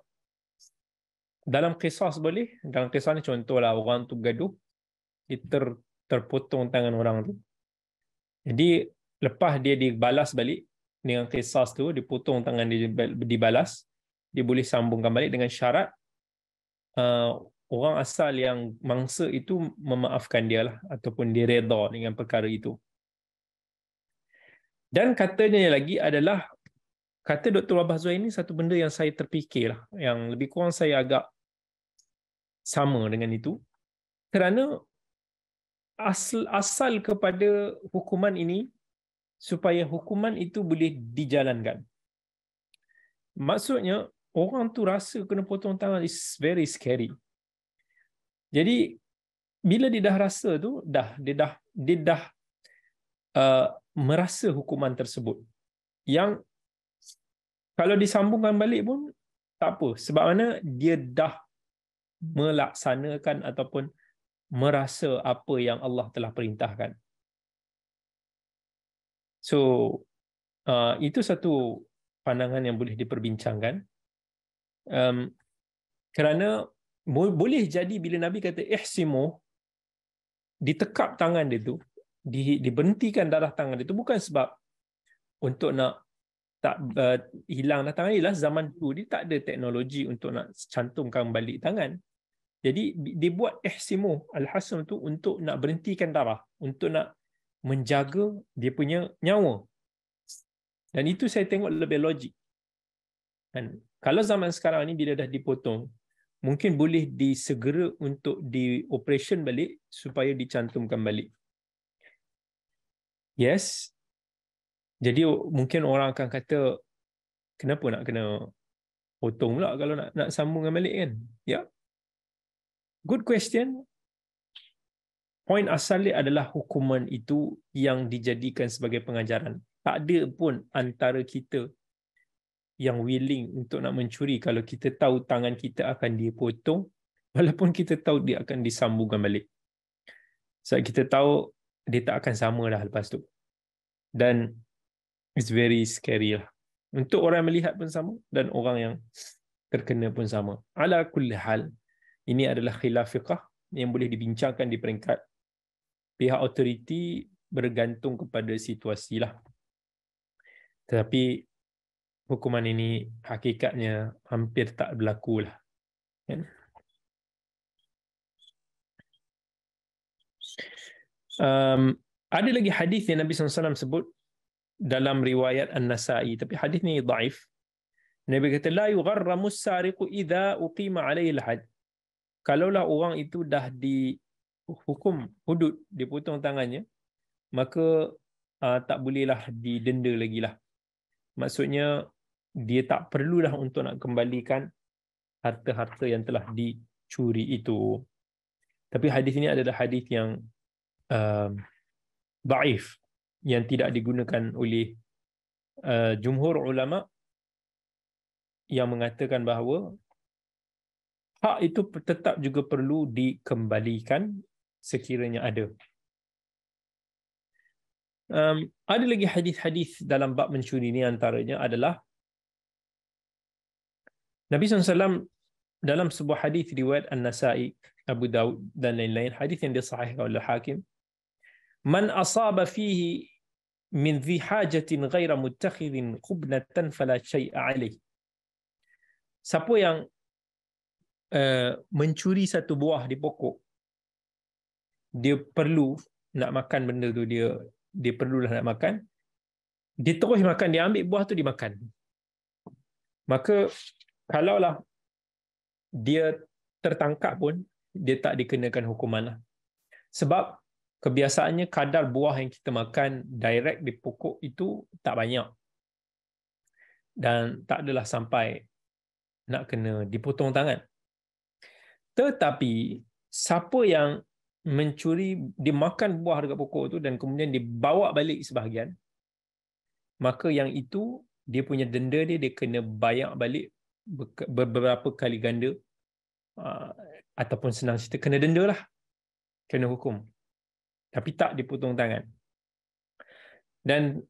[SPEAKER 1] dalam kisah boleh, dalam kisah ni contohlah orang tu gaduh, dia ter, terpotong tangan orang tu. Jadi lepas dia dibalas balik dengan kisah tu, dipotong tangan dia dibalas, dia boleh sambungkan balik dengan syarat ah, orang asal yang mangsa itu memaafkan dia lah ataupun dia reda dengan perkara itu. Dan katanya lagi adalah kata Dr. Wabah Zuhair ini satu benda yang saya terfikir lah, yang lebih kurang saya agak sama dengan itu kerana asal asal kepada hukuman ini supaya hukuman itu boleh dijalankan. Maksudnya orang tu rasa kena potong tangan is very scary. Jadi bila dia dah rasa tu, dah dia dah dia dah uh, merasa hukuman tersebut. Yang kalau disambungkan balik pun tak apa. Sebab mana dia dah melaksanakan ataupun merasa apa yang Allah telah perintahkan. So uh, itu satu pandangan yang boleh diperbincangkan. Um, kerana boleh jadi bila Nabi kata ihsimu ditekap tangan dia tu dibentikan darah tangan dia tu bukan sebab untuk nak tak uh, hilanglah tangan ialah zaman tu dia tak ada teknologi untuk nak cantumkan balik tangan jadi dia buat ihsimu al-hasam tu untuk nak berhentikan darah untuk nak menjaga dia punya nyawa dan itu saya tengok lebih logik kan kalau zaman sekarang ni bila dah dipotong mungkin boleh disegera untuk dioperation balik supaya dicantumkan balik. Yes. Jadi mungkin orang akan kata kenapa nak kena potong pula kalau nak nak sambungkan balik kan? Ya. Yeah. Good question. Point asalnya adalah hukuman itu yang dijadikan sebagai pengajaran. Tak ada pun antara kita yang willing untuk nak mencuri kalau kita tahu tangan kita akan dipotong walaupun kita tahu dia akan disambungkan balik. Sebab so, kita tahu dia tak akan sama dah lepas tu. Dan it's very scary lah. Untuk orang yang melihat pun sama dan orang yang terkena pun sama. Ala kulli hal, ini adalah khilaf fiqah yang boleh dibincangkan di peringkat pihak otoriti bergantung kepada situasi lah. Tetapi hukuman ini hakikatnya hampir tak berlaku lah. Kan? Um, ada lagi hadis yang Nabi SAW sebut dalam riwayat An-Nasai tapi hadis ni dhaif. Nabi kata la yugharramu sariqu idza uqima alaihi al-had. Kalaulah orang itu dah dihukum hudud dipotong tangannya maka uh, tak bolehlah didenda lagi lah. Maksudnya dia tak perlulah untuk nak kembalikan harta-harta yang telah dicuri itu. Tapi hadis ini adalah hadis yang um, baif yang tidak digunakan oleh uh, jumhur ulama yang mengatakan bahawa hak itu tetap juga perlu dikembalikan sekiranya ada. Um, ada lagi hadis-hadis dalam bab mencuri ini antaranya adalah Nabi SAW dalam sebuah hadis riwayat An-Nasa'i, Abu Dawud dan lain-lain, hadis yang disahihkan oleh Hakim, "Man asaba fihi min dhi hajatin ghaira muttakhidin qubnatan fala shay'a alayh." Siapa yang uh, mencuri satu buah di pokok, dia perlu nak makan benda tu dia dia perlulah nak makan dia terus makan dia ambil buah tu dimakan maka kalaulah dia tertangkap pun dia tak dikenakan hukuman lah. Sebab kebiasaannya kadar buah yang kita makan direct di pokok itu tak banyak. Dan tak adalah sampai nak kena dipotong tangan. Tetapi siapa yang mencuri, dimakan buah dekat pokok itu dan kemudian dibawa balik sebahagian, maka yang itu dia punya denda dia, dia kena bayar balik beberapa kali ganda uh, ataupun senang cerita kena denda lah kena hukum tapi tak dipotong tangan dan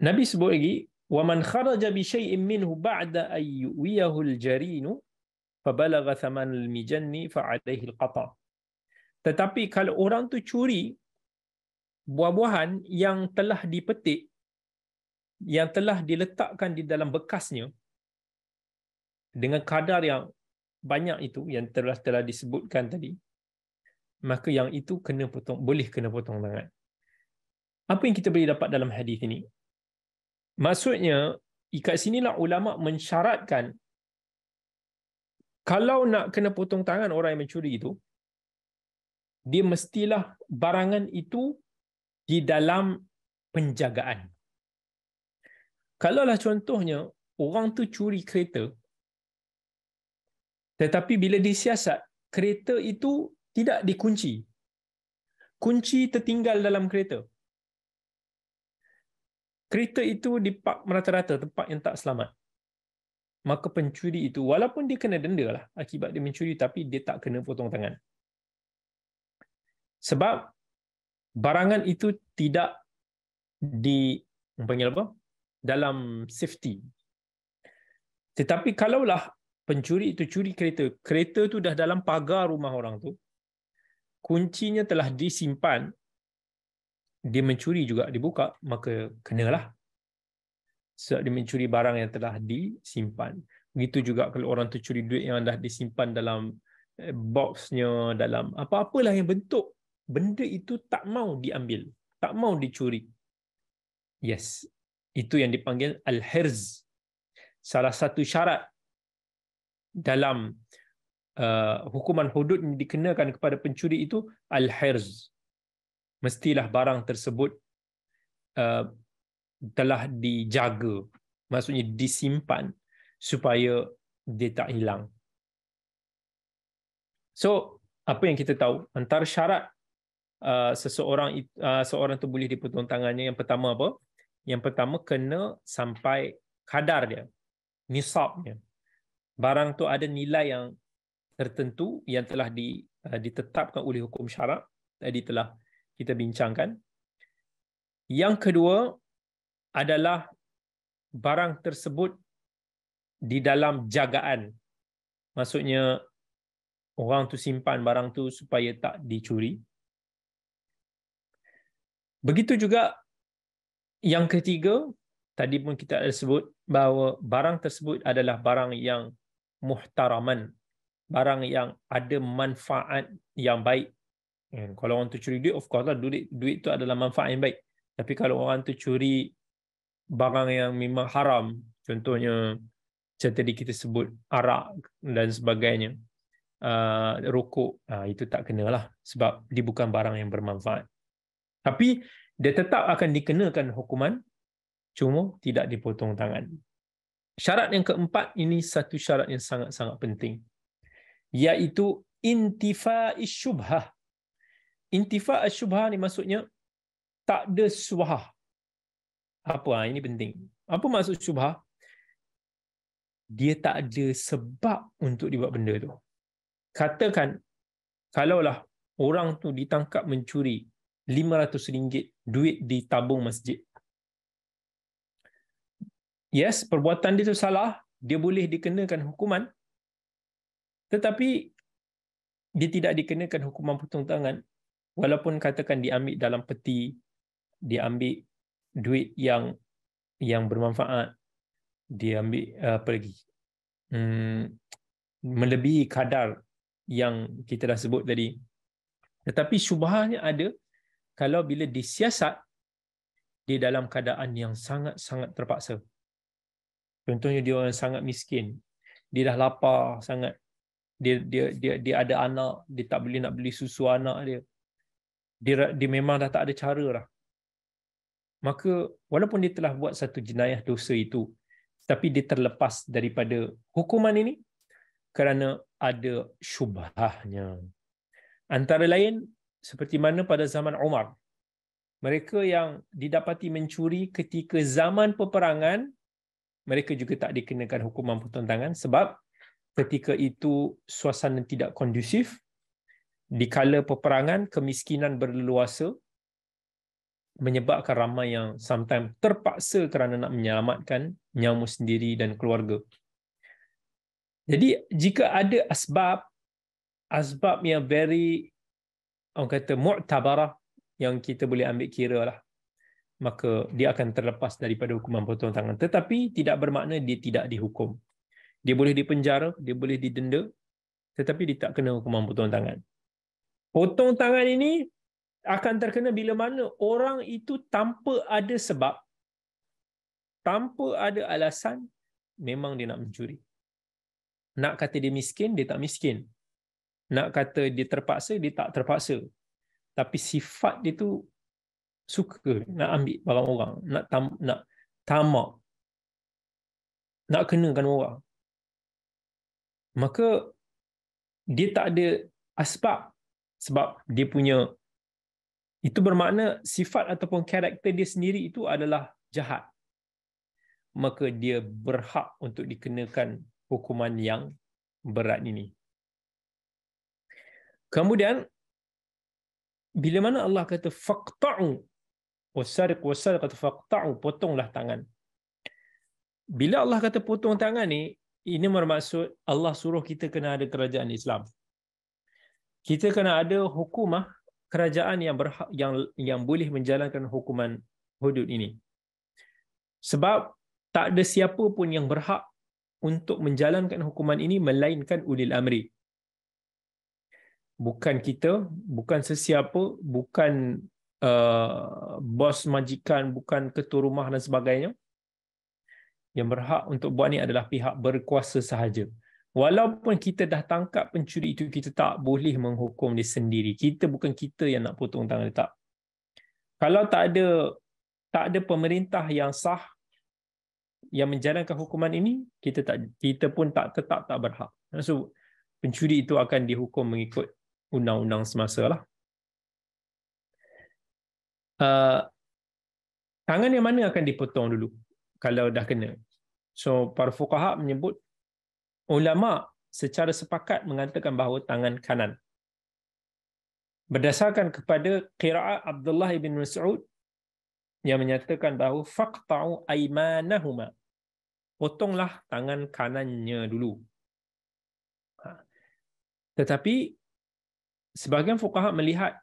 [SPEAKER 1] Nabi sebut lagi waman kharaja bi syai'in minhu ba'da ay yu'wiyahu al-jarinu fabalagha thaman al-mijanni fa'alayhi al-qata tetapi kalau orang tu curi buah-buahan yang telah dipetik yang telah diletakkan di dalam bekasnya dengan kadar yang banyak itu yang telah telah disebutkan tadi maka yang itu kena potong boleh kena potong tangan apa yang kita boleh dapat dalam hadis ini maksudnya ikat sinilah ulama mensyaratkan kalau nak kena potong tangan orang yang mencuri itu dia mestilah barangan itu di dalam penjagaan kalaulah contohnya orang tu curi kereta tetapi bila disiasat, kereta itu tidak dikunci. Kunci tertinggal dalam kereta. Kereta itu dipak merata-rata tempat yang tak selamat. Maka pencuri itu, walaupun dia kena denda lah akibat dia mencuri, tapi dia tak kena potong tangan. Sebab barangan itu tidak di panggil apa? Dalam safety. Tetapi kalaulah pencuri itu curi kereta. Kereta tu dah dalam pagar rumah orang tu. Kuncinya telah disimpan. Dia mencuri juga dibuka, maka kenalah. Sebab dia mencuri barang yang telah disimpan. Begitu juga kalau orang tu curi duit yang dah disimpan dalam eh, boxnya, dalam apa-apalah yang bentuk. Benda itu tak mau diambil. Tak mau dicuri. Yes. Itu yang dipanggil al-hirz. Salah satu syarat dalam uh, hukuman hudud yang dikenakan kepada pencuri itu al-hirz mestilah barang tersebut uh, telah dijaga maksudnya disimpan supaya dia tak hilang so apa yang kita tahu antara syarat uh, seseorang uh, seorang tu boleh dipotong tangannya yang pertama apa yang pertama kena sampai kadar dia nisabnya barang tu ada nilai yang tertentu yang telah di, eh, ditetapkan oleh hukum syarak tadi telah kita bincangkan. Yang kedua adalah barang tersebut di dalam jagaan. Maksudnya orang tu simpan barang tu supaya tak dicuri. Begitu juga yang ketiga, tadi pun kita ada sebut bahawa barang tersebut adalah barang yang muhtaraman barang yang ada manfaat yang baik And kalau orang tu curi duit of course lah duit duit tu adalah manfaat yang baik tapi kalau orang tu curi barang yang memang haram contohnya macam tadi kita sebut arak dan sebagainya uh, rokok uh, itu tak kenalah sebab dia bukan barang yang bermanfaat tapi dia tetap akan dikenakan hukuman cuma tidak dipotong tangan Syarat yang keempat ini satu syarat yang sangat-sangat penting iaitu intifa isyubhah. Intifa isyubhah ni maksudnya tak ada syubhah. Apa ha, ini penting. Apa maksud syubhah? Dia tak ada sebab untuk dibuat benda tu. Katakan kalaulah orang tu ditangkap mencuri RM500 duit di tabung masjid yes perbuatan dia tu salah dia boleh dikenakan hukuman tetapi dia tidak dikenakan hukuman potong tangan walaupun katakan diambil dalam peti diambil duit yang yang bermanfaat diambil apa pergi. hmm, melebihi kadar yang kita dah sebut tadi tetapi syubhahnya ada kalau bila disiasat di dalam keadaan yang sangat-sangat terpaksa Contohnya dia orang sangat miskin. Dia dah lapar sangat. Dia dia dia dia ada anak, dia tak boleh nak beli susu anak dia. Dia dia memang dah tak ada cara lah. Maka walaupun dia telah buat satu jenayah dosa itu, tapi dia terlepas daripada hukuman ini kerana ada syubhahnya. Antara lain seperti mana pada zaman Umar. Mereka yang didapati mencuri ketika zaman peperangan mereka juga tak dikenakan hukuman potong tangan sebab ketika itu suasana tidak kondusif di kala peperangan kemiskinan berleluasa menyebabkan ramai yang sometimes terpaksa kerana nak menyelamatkan nyawa sendiri dan keluarga. Jadi jika ada asbab asbab yang very orang kata mu'tabarah yang kita boleh ambil kira lah maka dia akan terlepas daripada hukuman potong tangan. Tetapi tidak bermakna dia tidak dihukum. Dia boleh dipenjara, dia boleh didenda, tetapi dia tak kena hukuman potong tangan. Potong tangan ini akan terkena bila mana orang itu tanpa ada sebab, tanpa ada alasan, memang dia nak mencuri. Nak kata dia miskin, dia tak miskin. Nak kata dia terpaksa, dia tak terpaksa. Tapi sifat dia tu suka nak ambil barang orang, nak tam nak tamak, nak kenakan orang. Maka dia tak ada asbab sebab dia punya itu bermakna sifat ataupun karakter dia sendiri itu adalah jahat. Maka dia berhak untuk dikenakan hukuman yang berat ini. Kemudian bila mana Allah kata faqta'u wasariq wasariq kata faqta'u potonglah tangan bila Allah kata potong tangan ni ini bermaksud Allah suruh kita kena ada kerajaan Islam kita kena ada hukumah kerajaan yang berhak, yang yang boleh menjalankan hukuman hudud ini sebab tak ada siapa pun yang berhak untuk menjalankan hukuman ini melainkan ulil amri bukan kita bukan sesiapa bukan Uh, bos majikan bukan ketua rumah dan sebagainya yang berhak untuk buat ni adalah pihak berkuasa sahaja walaupun kita dah tangkap pencuri itu kita tak boleh menghukum dia sendiri kita bukan kita yang nak potong tangan dia tak kalau tak ada tak ada pemerintah yang sah yang menjalankan hukuman ini kita tak kita pun tak tetap tak berhak maksud so, pencuri itu akan dihukum mengikut undang-undang semasa lah Uh, tangan yang mana akan dipotong dulu kalau dah kena. So para fuqaha menyebut ulama secara sepakat mengatakan bahawa tangan kanan. Berdasarkan kepada qiraat Abdullah bin Mas'ud yang menyatakan bahawa faqta'u aymanahuma. Potonglah tangan kanannya dulu. Ha. Tetapi sebahagian fuqaha melihat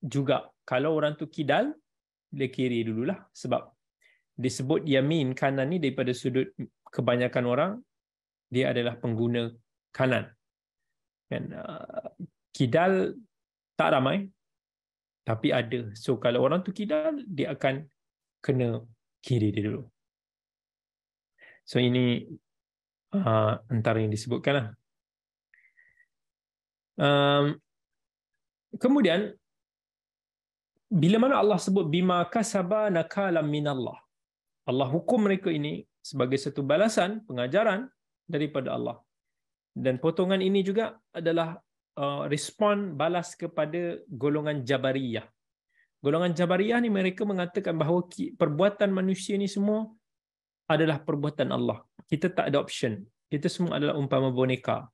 [SPEAKER 1] juga kalau orang tu kidal, dia kiri dululah. Sebab disebut yamin kanan ni daripada sudut kebanyakan orang, dia adalah pengguna kanan. Kan? Kidal tak ramai, tapi ada. So kalau orang tu kidal, dia akan kena kiri dia dulu. So ini uh, antara yang disebutkan lah. Um, kemudian bila mana Allah sebut bima kasaba nakalam minallah. Allah hukum mereka ini sebagai satu balasan pengajaran daripada Allah. Dan potongan ini juga adalah uh, respon balas kepada golongan Jabariyah. Golongan Jabariyah ni mereka mengatakan bahawa perbuatan manusia ni semua adalah perbuatan Allah. Kita tak ada option. Kita semua adalah umpama boneka.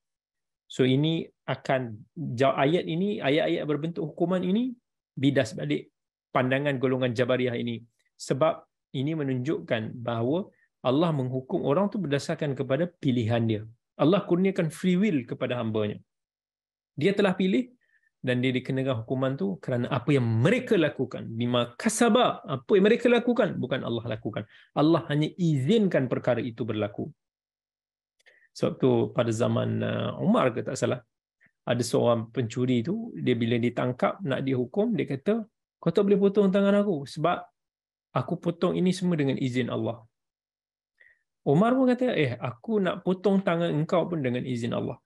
[SPEAKER 1] So ini akan ayat ini, ayat-ayat berbentuk hukuman ini bidas balik pandangan golongan Jabariyah ini sebab ini menunjukkan bahawa Allah menghukum orang tu berdasarkan kepada pilihan dia. Allah kurniakan free will kepada hamba-Nya. Dia telah pilih dan dia dikenakan hukuman tu kerana apa yang mereka lakukan bima kasaba apa yang mereka lakukan bukan Allah lakukan Allah hanya izinkan perkara itu berlaku sebab tu pada zaman uh, Umar ke tak salah ada seorang pencuri tu dia bila ditangkap nak dihukum dia kata kau tak boleh potong tangan aku sebab aku potong ini semua dengan izin Allah. Umar pun kata eh aku nak potong tangan engkau pun dengan izin Allah.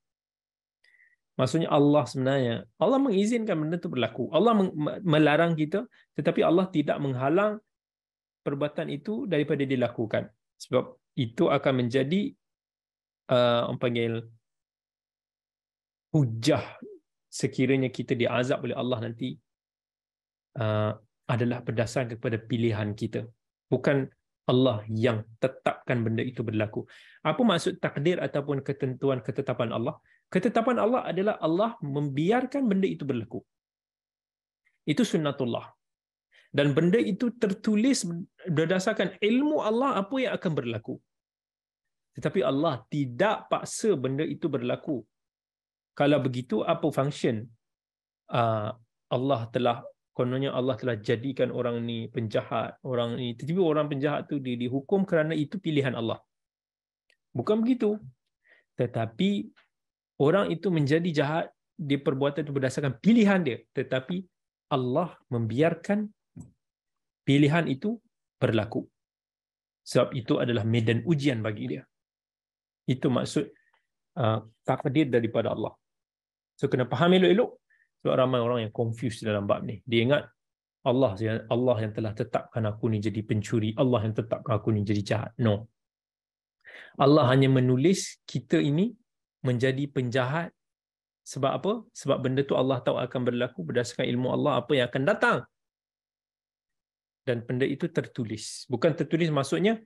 [SPEAKER 1] Maksudnya Allah sebenarnya Allah mengizinkan benda itu berlaku. Allah melarang kita tetapi Allah tidak menghalang perbuatan itu daripada dilakukan sebab itu akan menjadi uh, panggil hujah sekiranya kita diazab oleh Allah nanti uh, adalah berdasarkan kepada pilihan kita. Bukan Allah yang tetapkan benda itu berlaku. Apa maksud takdir ataupun ketentuan ketetapan Allah? Ketetapan Allah adalah Allah membiarkan benda itu berlaku. Itu sunnatullah. Dan benda itu tertulis berdasarkan ilmu Allah apa yang akan berlaku. Tetapi Allah tidak paksa benda itu berlaku kalau begitu apa function ah, Allah telah kononnya Allah telah jadikan orang ni penjahat orang ni tiba-tiba orang penjahat tu dia dihukum kerana itu pilihan Allah bukan begitu tetapi orang itu menjadi jahat di perbuatan itu berdasarkan pilihan dia tetapi Allah membiarkan pilihan itu berlaku sebab itu adalah medan ujian bagi dia itu maksud uh, takdir daripada Allah So kena faham elok-elok sebab ramai orang yang confused dalam bab ni. Dia ingat Allah yang Allah yang telah tetapkan aku ni jadi pencuri, Allah yang tetapkan aku ni jadi jahat. No. Allah hanya menulis kita ini menjadi penjahat sebab apa? Sebab benda tu Allah tahu akan berlaku berdasarkan ilmu Allah apa yang akan datang. Dan benda itu tertulis. Bukan tertulis maksudnya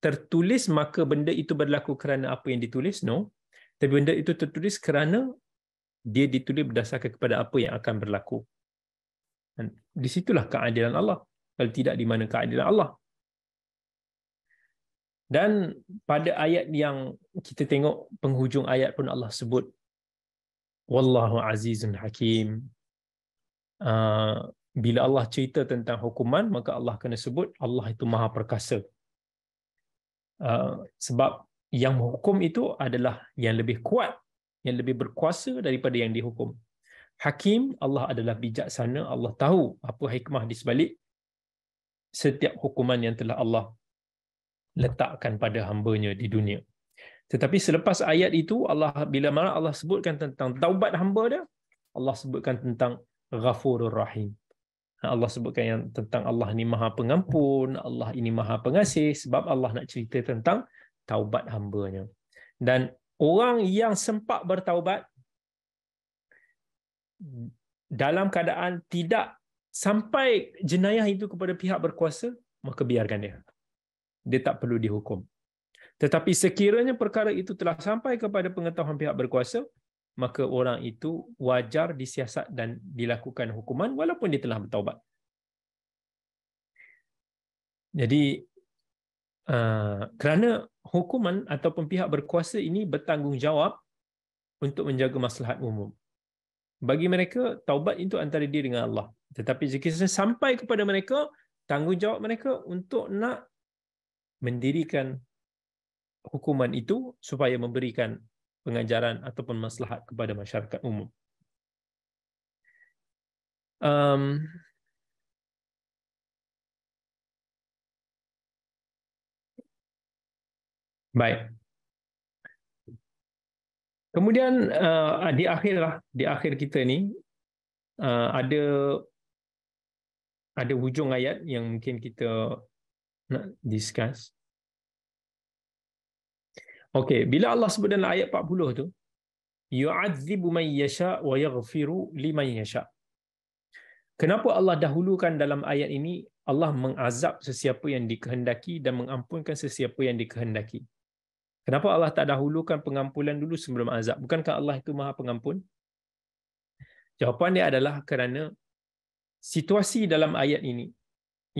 [SPEAKER 1] tertulis maka benda itu berlaku kerana apa yang ditulis. No. Tapi benda itu tertulis kerana dia ditulis berdasarkan kepada apa yang akan berlaku. Dan di situlah keadilan Allah. Kalau tidak, di mana keadilan Allah? Dan pada ayat yang kita tengok penghujung ayat pun Allah sebut wallahu azizun hakim. Uh, bila Allah cerita tentang hukuman maka Allah kena sebut Allah itu maha perkasa. Ah, sebab yang menghukum itu adalah yang lebih kuat yang lebih berkuasa daripada yang dihukum. Hakim Allah adalah bijaksana, Allah tahu apa hikmah di sebalik setiap hukuman yang telah Allah letakkan pada hamba-Nya di dunia. Tetapi selepas ayat itu Allah bila mana Allah sebutkan tentang taubat hamba dia, Allah sebutkan tentang Ghafurur Rahim. Allah sebutkan yang tentang Allah ini Maha Pengampun, Allah ini Maha Pengasih sebab Allah nak cerita tentang taubat hamba-Nya. Dan orang yang sempat bertaubat dalam keadaan tidak sampai jenayah itu kepada pihak berkuasa, maka biarkan dia. Dia tak perlu dihukum. Tetapi sekiranya perkara itu telah sampai kepada pengetahuan pihak berkuasa, maka orang itu wajar disiasat dan dilakukan hukuman walaupun dia telah bertaubat. Jadi, ah, kerana hukuman ataupun pihak berkuasa ini bertanggungjawab untuk menjaga maslahat umum. Bagi mereka, taubat itu antara diri dengan Allah. Tetapi jika sampai kepada mereka, tanggungjawab mereka untuk nak mendirikan hukuman itu supaya memberikan pengajaran ataupun maslahat kepada masyarakat umum.
[SPEAKER 2] Um, Baik.
[SPEAKER 1] Kemudian uh, di akhir lah, di akhir kita ni uh, ada ada hujung ayat yang mungkin kita nak discuss. Okey, bila Allah sebut dalam ayat 40 tu, yu'adzibu man yasha wa yaghfiru liman yasha. Kenapa Allah dahulukan dalam ayat ini Allah mengazab sesiapa yang dikehendaki dan mengampunkan sesiapa yang dikehendaki? Kenapa Allah tak dahulukan pengampunan dulu sebelum azab? Bukankah Allah itu maha pengampun? Jawapan dia adalah kerana situasi dalam ayat ini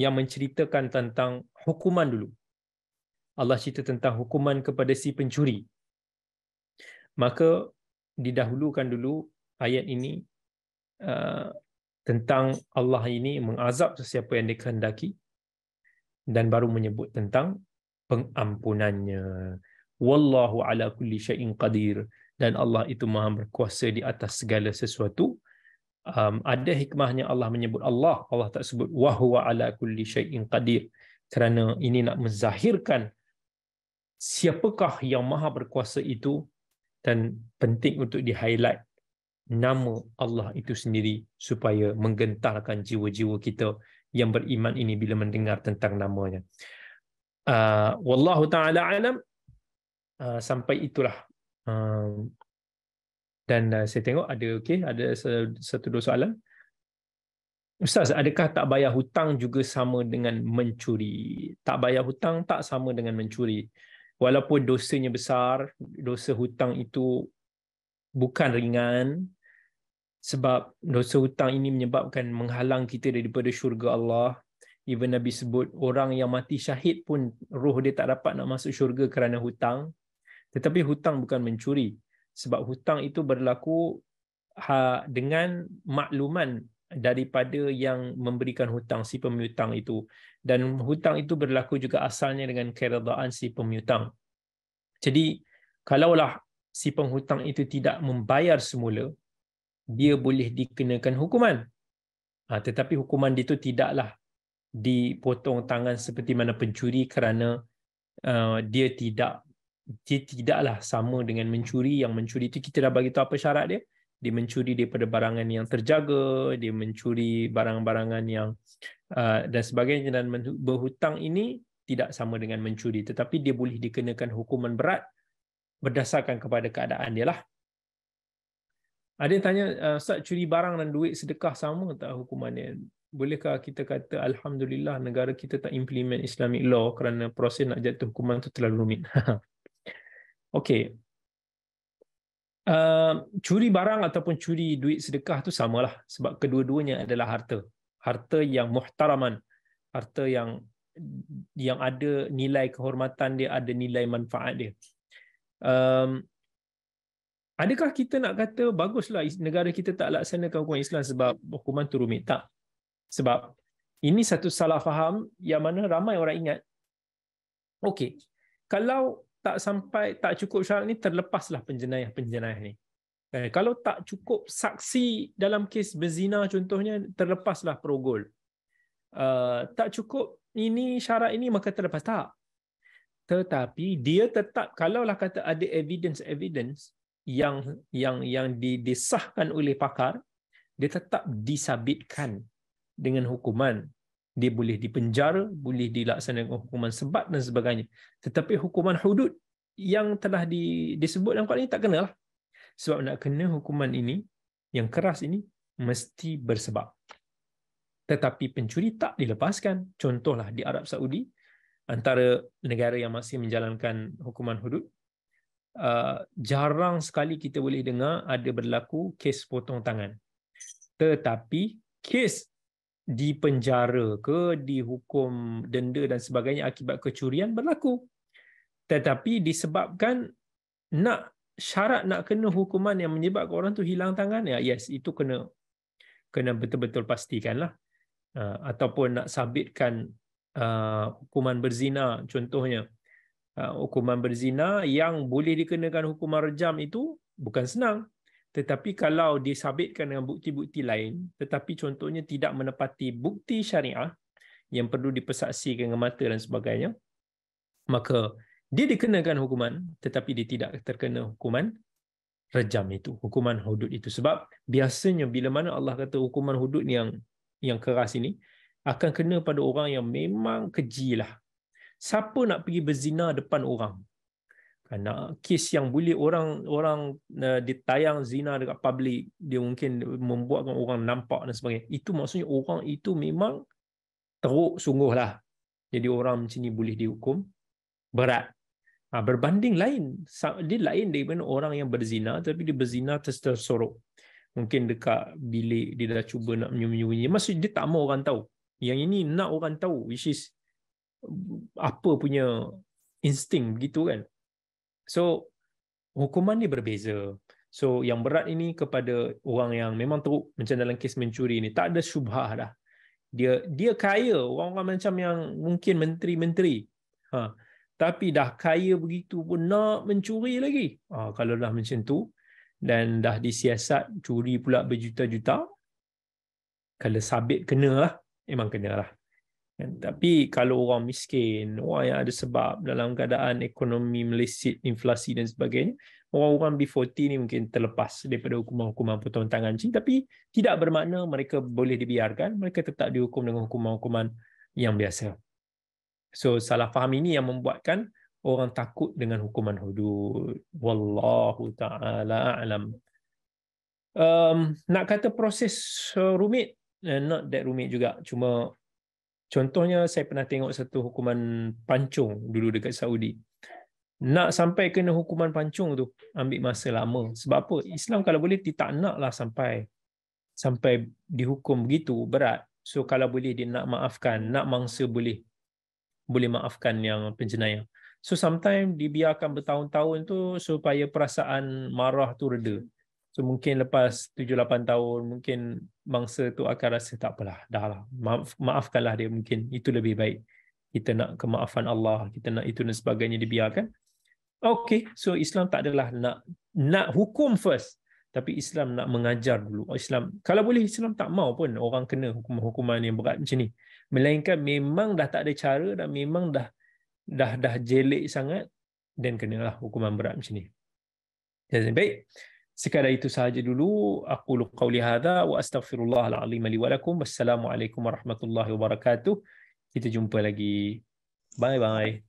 [SPEAKER 1] yang menceritakan tentang hukuman dulu. Allah cerita tentang hukuman kepada si pencuri. Maka didahulukan dulu ayat ini uh, tentang Allah ini mengazab sesiapa yang dikehendaki dan baru menyebut tentang pengampunannya wallahu ala kulli syai'in qadir dan Allah itu maha berkuasa di atas segala sesuatu um, ada hikmahnya Allah menyebut Allah Allah tak sebut wahuwa ala kulli syai'in qadir kerana ini nak menzahirkan siapakah yang maha berkuasa itu dan penting untuk di highlight nama Allah itu sendiri supaya menggentarkan jiwa-jiwa kita yang beriman ini bila mendengar tentang namanya. Uh, wallahu taala alam uh, sampai itulah. Uh, dan uh, saya tengok ada okey ada satu dua soalan. Ustaz, adakah tak bayar hutang juga sama dengan mencuri? Tak bayar hutang tak sama dengan mencuri. Walaupun dosanya besar, dosa hutang itu bukan ringan sebab dosa hutang ini menyebabkan menghalang kita daripada syurga Allah. Even Nabi sebut orang yang mati syahid pun roh dia tak dapat nak masuk syurga kerana hutang. Tetapi hutang bukan mencuri. Sebab hutang itu berlaku ha, dengan makluman daripada yang memberikan hutang si pemutang itu. Dan hutang itu berlaku juga asalnya dengan keredaan si pemutang. Jadi, kalaulah si penghutang itu tidak membayar semula, dia boleh dikenakan hukuman. Ha, tetapi hukuman itu tidaklah dipotong tangan seperti mana pencuri kerana uh, dia tidak dia tidaklah sama dengan mencuri yang mencuri itu kita dah bagi tahu apa syarat dia dia mencuri daripada barangan yang terjaga dia mencuri barang-barangan yang uh, dan sebagainya dan berhutang ini tidak sama dengan mencuri tetapi dia boleh dikenakan hukuman berat berdasarkan kepada keadaan dia lah ada yang tanya uh, ustaz curi barang dan duit sedekah sama tak hukumannya bolehkah kita kata alhamdulillah negara kita tak implement islamic law kerana proses nak jatuh hukuman tu terlalu rumit Okey. Uh, curi barang ataupun curi duit sedekah tu samalah sebab kedua-duanya adalah harta. Harta yang muhtaraman, harta yang yang ada nilai kehormatan dia, ada nilai manfaat dia. Um, adakah kita nak kata baguslah negara kita tak laksanakan hukuman Islam sebab hukuman tu rumit? Tak. Sebab ini satu salah faham yang mana ramai orang ingat. Okey, kalau tak sampai tak cukup syarat ni terlepaslah penjenayah-penjenayah ni. Eh, kalau tak cukup saksi dalam kes berzina contohnya terlepaslah perogol. Uh, tak cukup ini syarat ini maka terlepas tak. Tetapi dia tetap kalaulah kata ada evidence evidence yang yang yang didesahkan oleh pakar dia tetap disabitkan dengan hukuman dia boleh dipenjara, boleh dilaksanakan hukuman sebat dan sebagainya. Tetapi hukuman hudud yang telah disebut dalam Quran ini tak kenalah. Sebab nak kena hukuman ini, yang keras ini, mesti bersebab. Tetapi pencuri tak dilepaskan. Contohlah di Arab Saudi, antara negara yang masih menjalankan hukuman hudud, uh, jarang sekali kita boleh dengar ada berlaku kes potong tangan. Tetapi kes di penjara, ke dihukum denda dan sebagainya akibat kecurian berlaku tetapi disebabkan nak syarat nak kena hukuman yang menyebabkan orang tu hilang tangan ya yes itu kena kena betul-betul pastikanlah uh, ataupun nak sabitkan ah, hukuman berzina contohnya ah, hukuman berzina yang boleh dikenakan hukuman rejam itu bukan senang tetapi kalau disabitkan dengan bukti-bukti lain, tetapi contohnya tidak menepati bukti syariah yang perlu dipersaksikan dengan mata dan sebagainya, maka dia dikenakan hukuman tetapi dia tidak terkena hukuman rejam itu, hukuman hudud itu. Sebab biasanya bila mana Allah kata hukuman hudud ni yang yang keras ini akan kena pada orang yang memang keji Siapa nak pergi berzina depan orang? Kerana kes yang boleh orang orang uh, ditayang zina dekat public, dia mungkin membuatkan orang nampak dan sebagainya. Itu maksudnya orang itu memang teruk lah Jadi orang macam ni boleh dihukum berat. Ha, berbanding lain, dia lain daripada orang yang berzina tapi dia berzina tersorok. Mungkin dekat bilik dia dah cuba nak menyembunyi. Maksudnya dia tak mau orang tahu. Yang ini nak orang tahu which is apa punya insting begitu kan. So hukuman ni berbeza. So yang berat ini kepada orang yang memang teruk macam dalam kes mencuri ni tak ada syubhah dah. Dia dia kaya orang-orang macam yang mungkin menteri-menteri. Ha. Tapi dah kaya begitu pun nak mencuri lagi. Ha, kalau dah macam tu dan dah disiasat curi pula berjuta-juta kalau sabit kena lah memang kena lah Kan? Tapi kalau orang miskin, orang yang ada sebab dalam keadaan ekonomi melesit, inflasi dan sebagainya, orang-orang B40 ni mungkin terlepas daripada hukuman-hukuman pertentangan Cina. Tapi tidak bermakna mereka boleh dibiarkan, mereka tetap dihukum dengan hukuman-hukuman yang biasa. So salah faham ini yang membuatkan orang takut dengan hukuman hudud. Wallahu ta'ala alam. Um, nak kata proses rumit, uh, not that rumit juga. Cuma Contohnya saya pernah tengok satu hukuman pancung dulu dekat Saudi. Nak sampai kena hukuman pancung tu ambil masa lama. Sebab apa? Islam kalau boleh dia tak naklah sampai sampai dihukum begitu berat. So kalau boleh dia nak maafkan, nak mangsa boleh boleh maafkan yang penjenayah. So sometimes dibiarkan bertahun-tahun tu supaya perasaan marah tu reda. So mungkin lepas 7-8 tahun, mungkin mangsa tu akan rasa tak apalah, dah lah. Maaf, maafkanlah dia mungkin, itu lebih baik. Kita nak kemaafan Allah, kita nak itu dan sebagainya dibiarkan. Okay, so Islam tak adalah nak nak hukum first. Tapi Islam nak mengajar dulu. Islam Kalau boleh Islam tak mau pun orang kena hukuman-hukuman yang berat macam ni. Melainkan memang dah tak ada cara dan memang dah dah dah jelek sangat dan kenalah hukuman berat macam ni. Jadi Baik sekadar itu sahaja dulu aku lu hadza wa
[SPEAKER 2] astaghfirullahal li wa lakum wassalamu warahmatullahi wabarakatuh kita jumpa lagi bye bye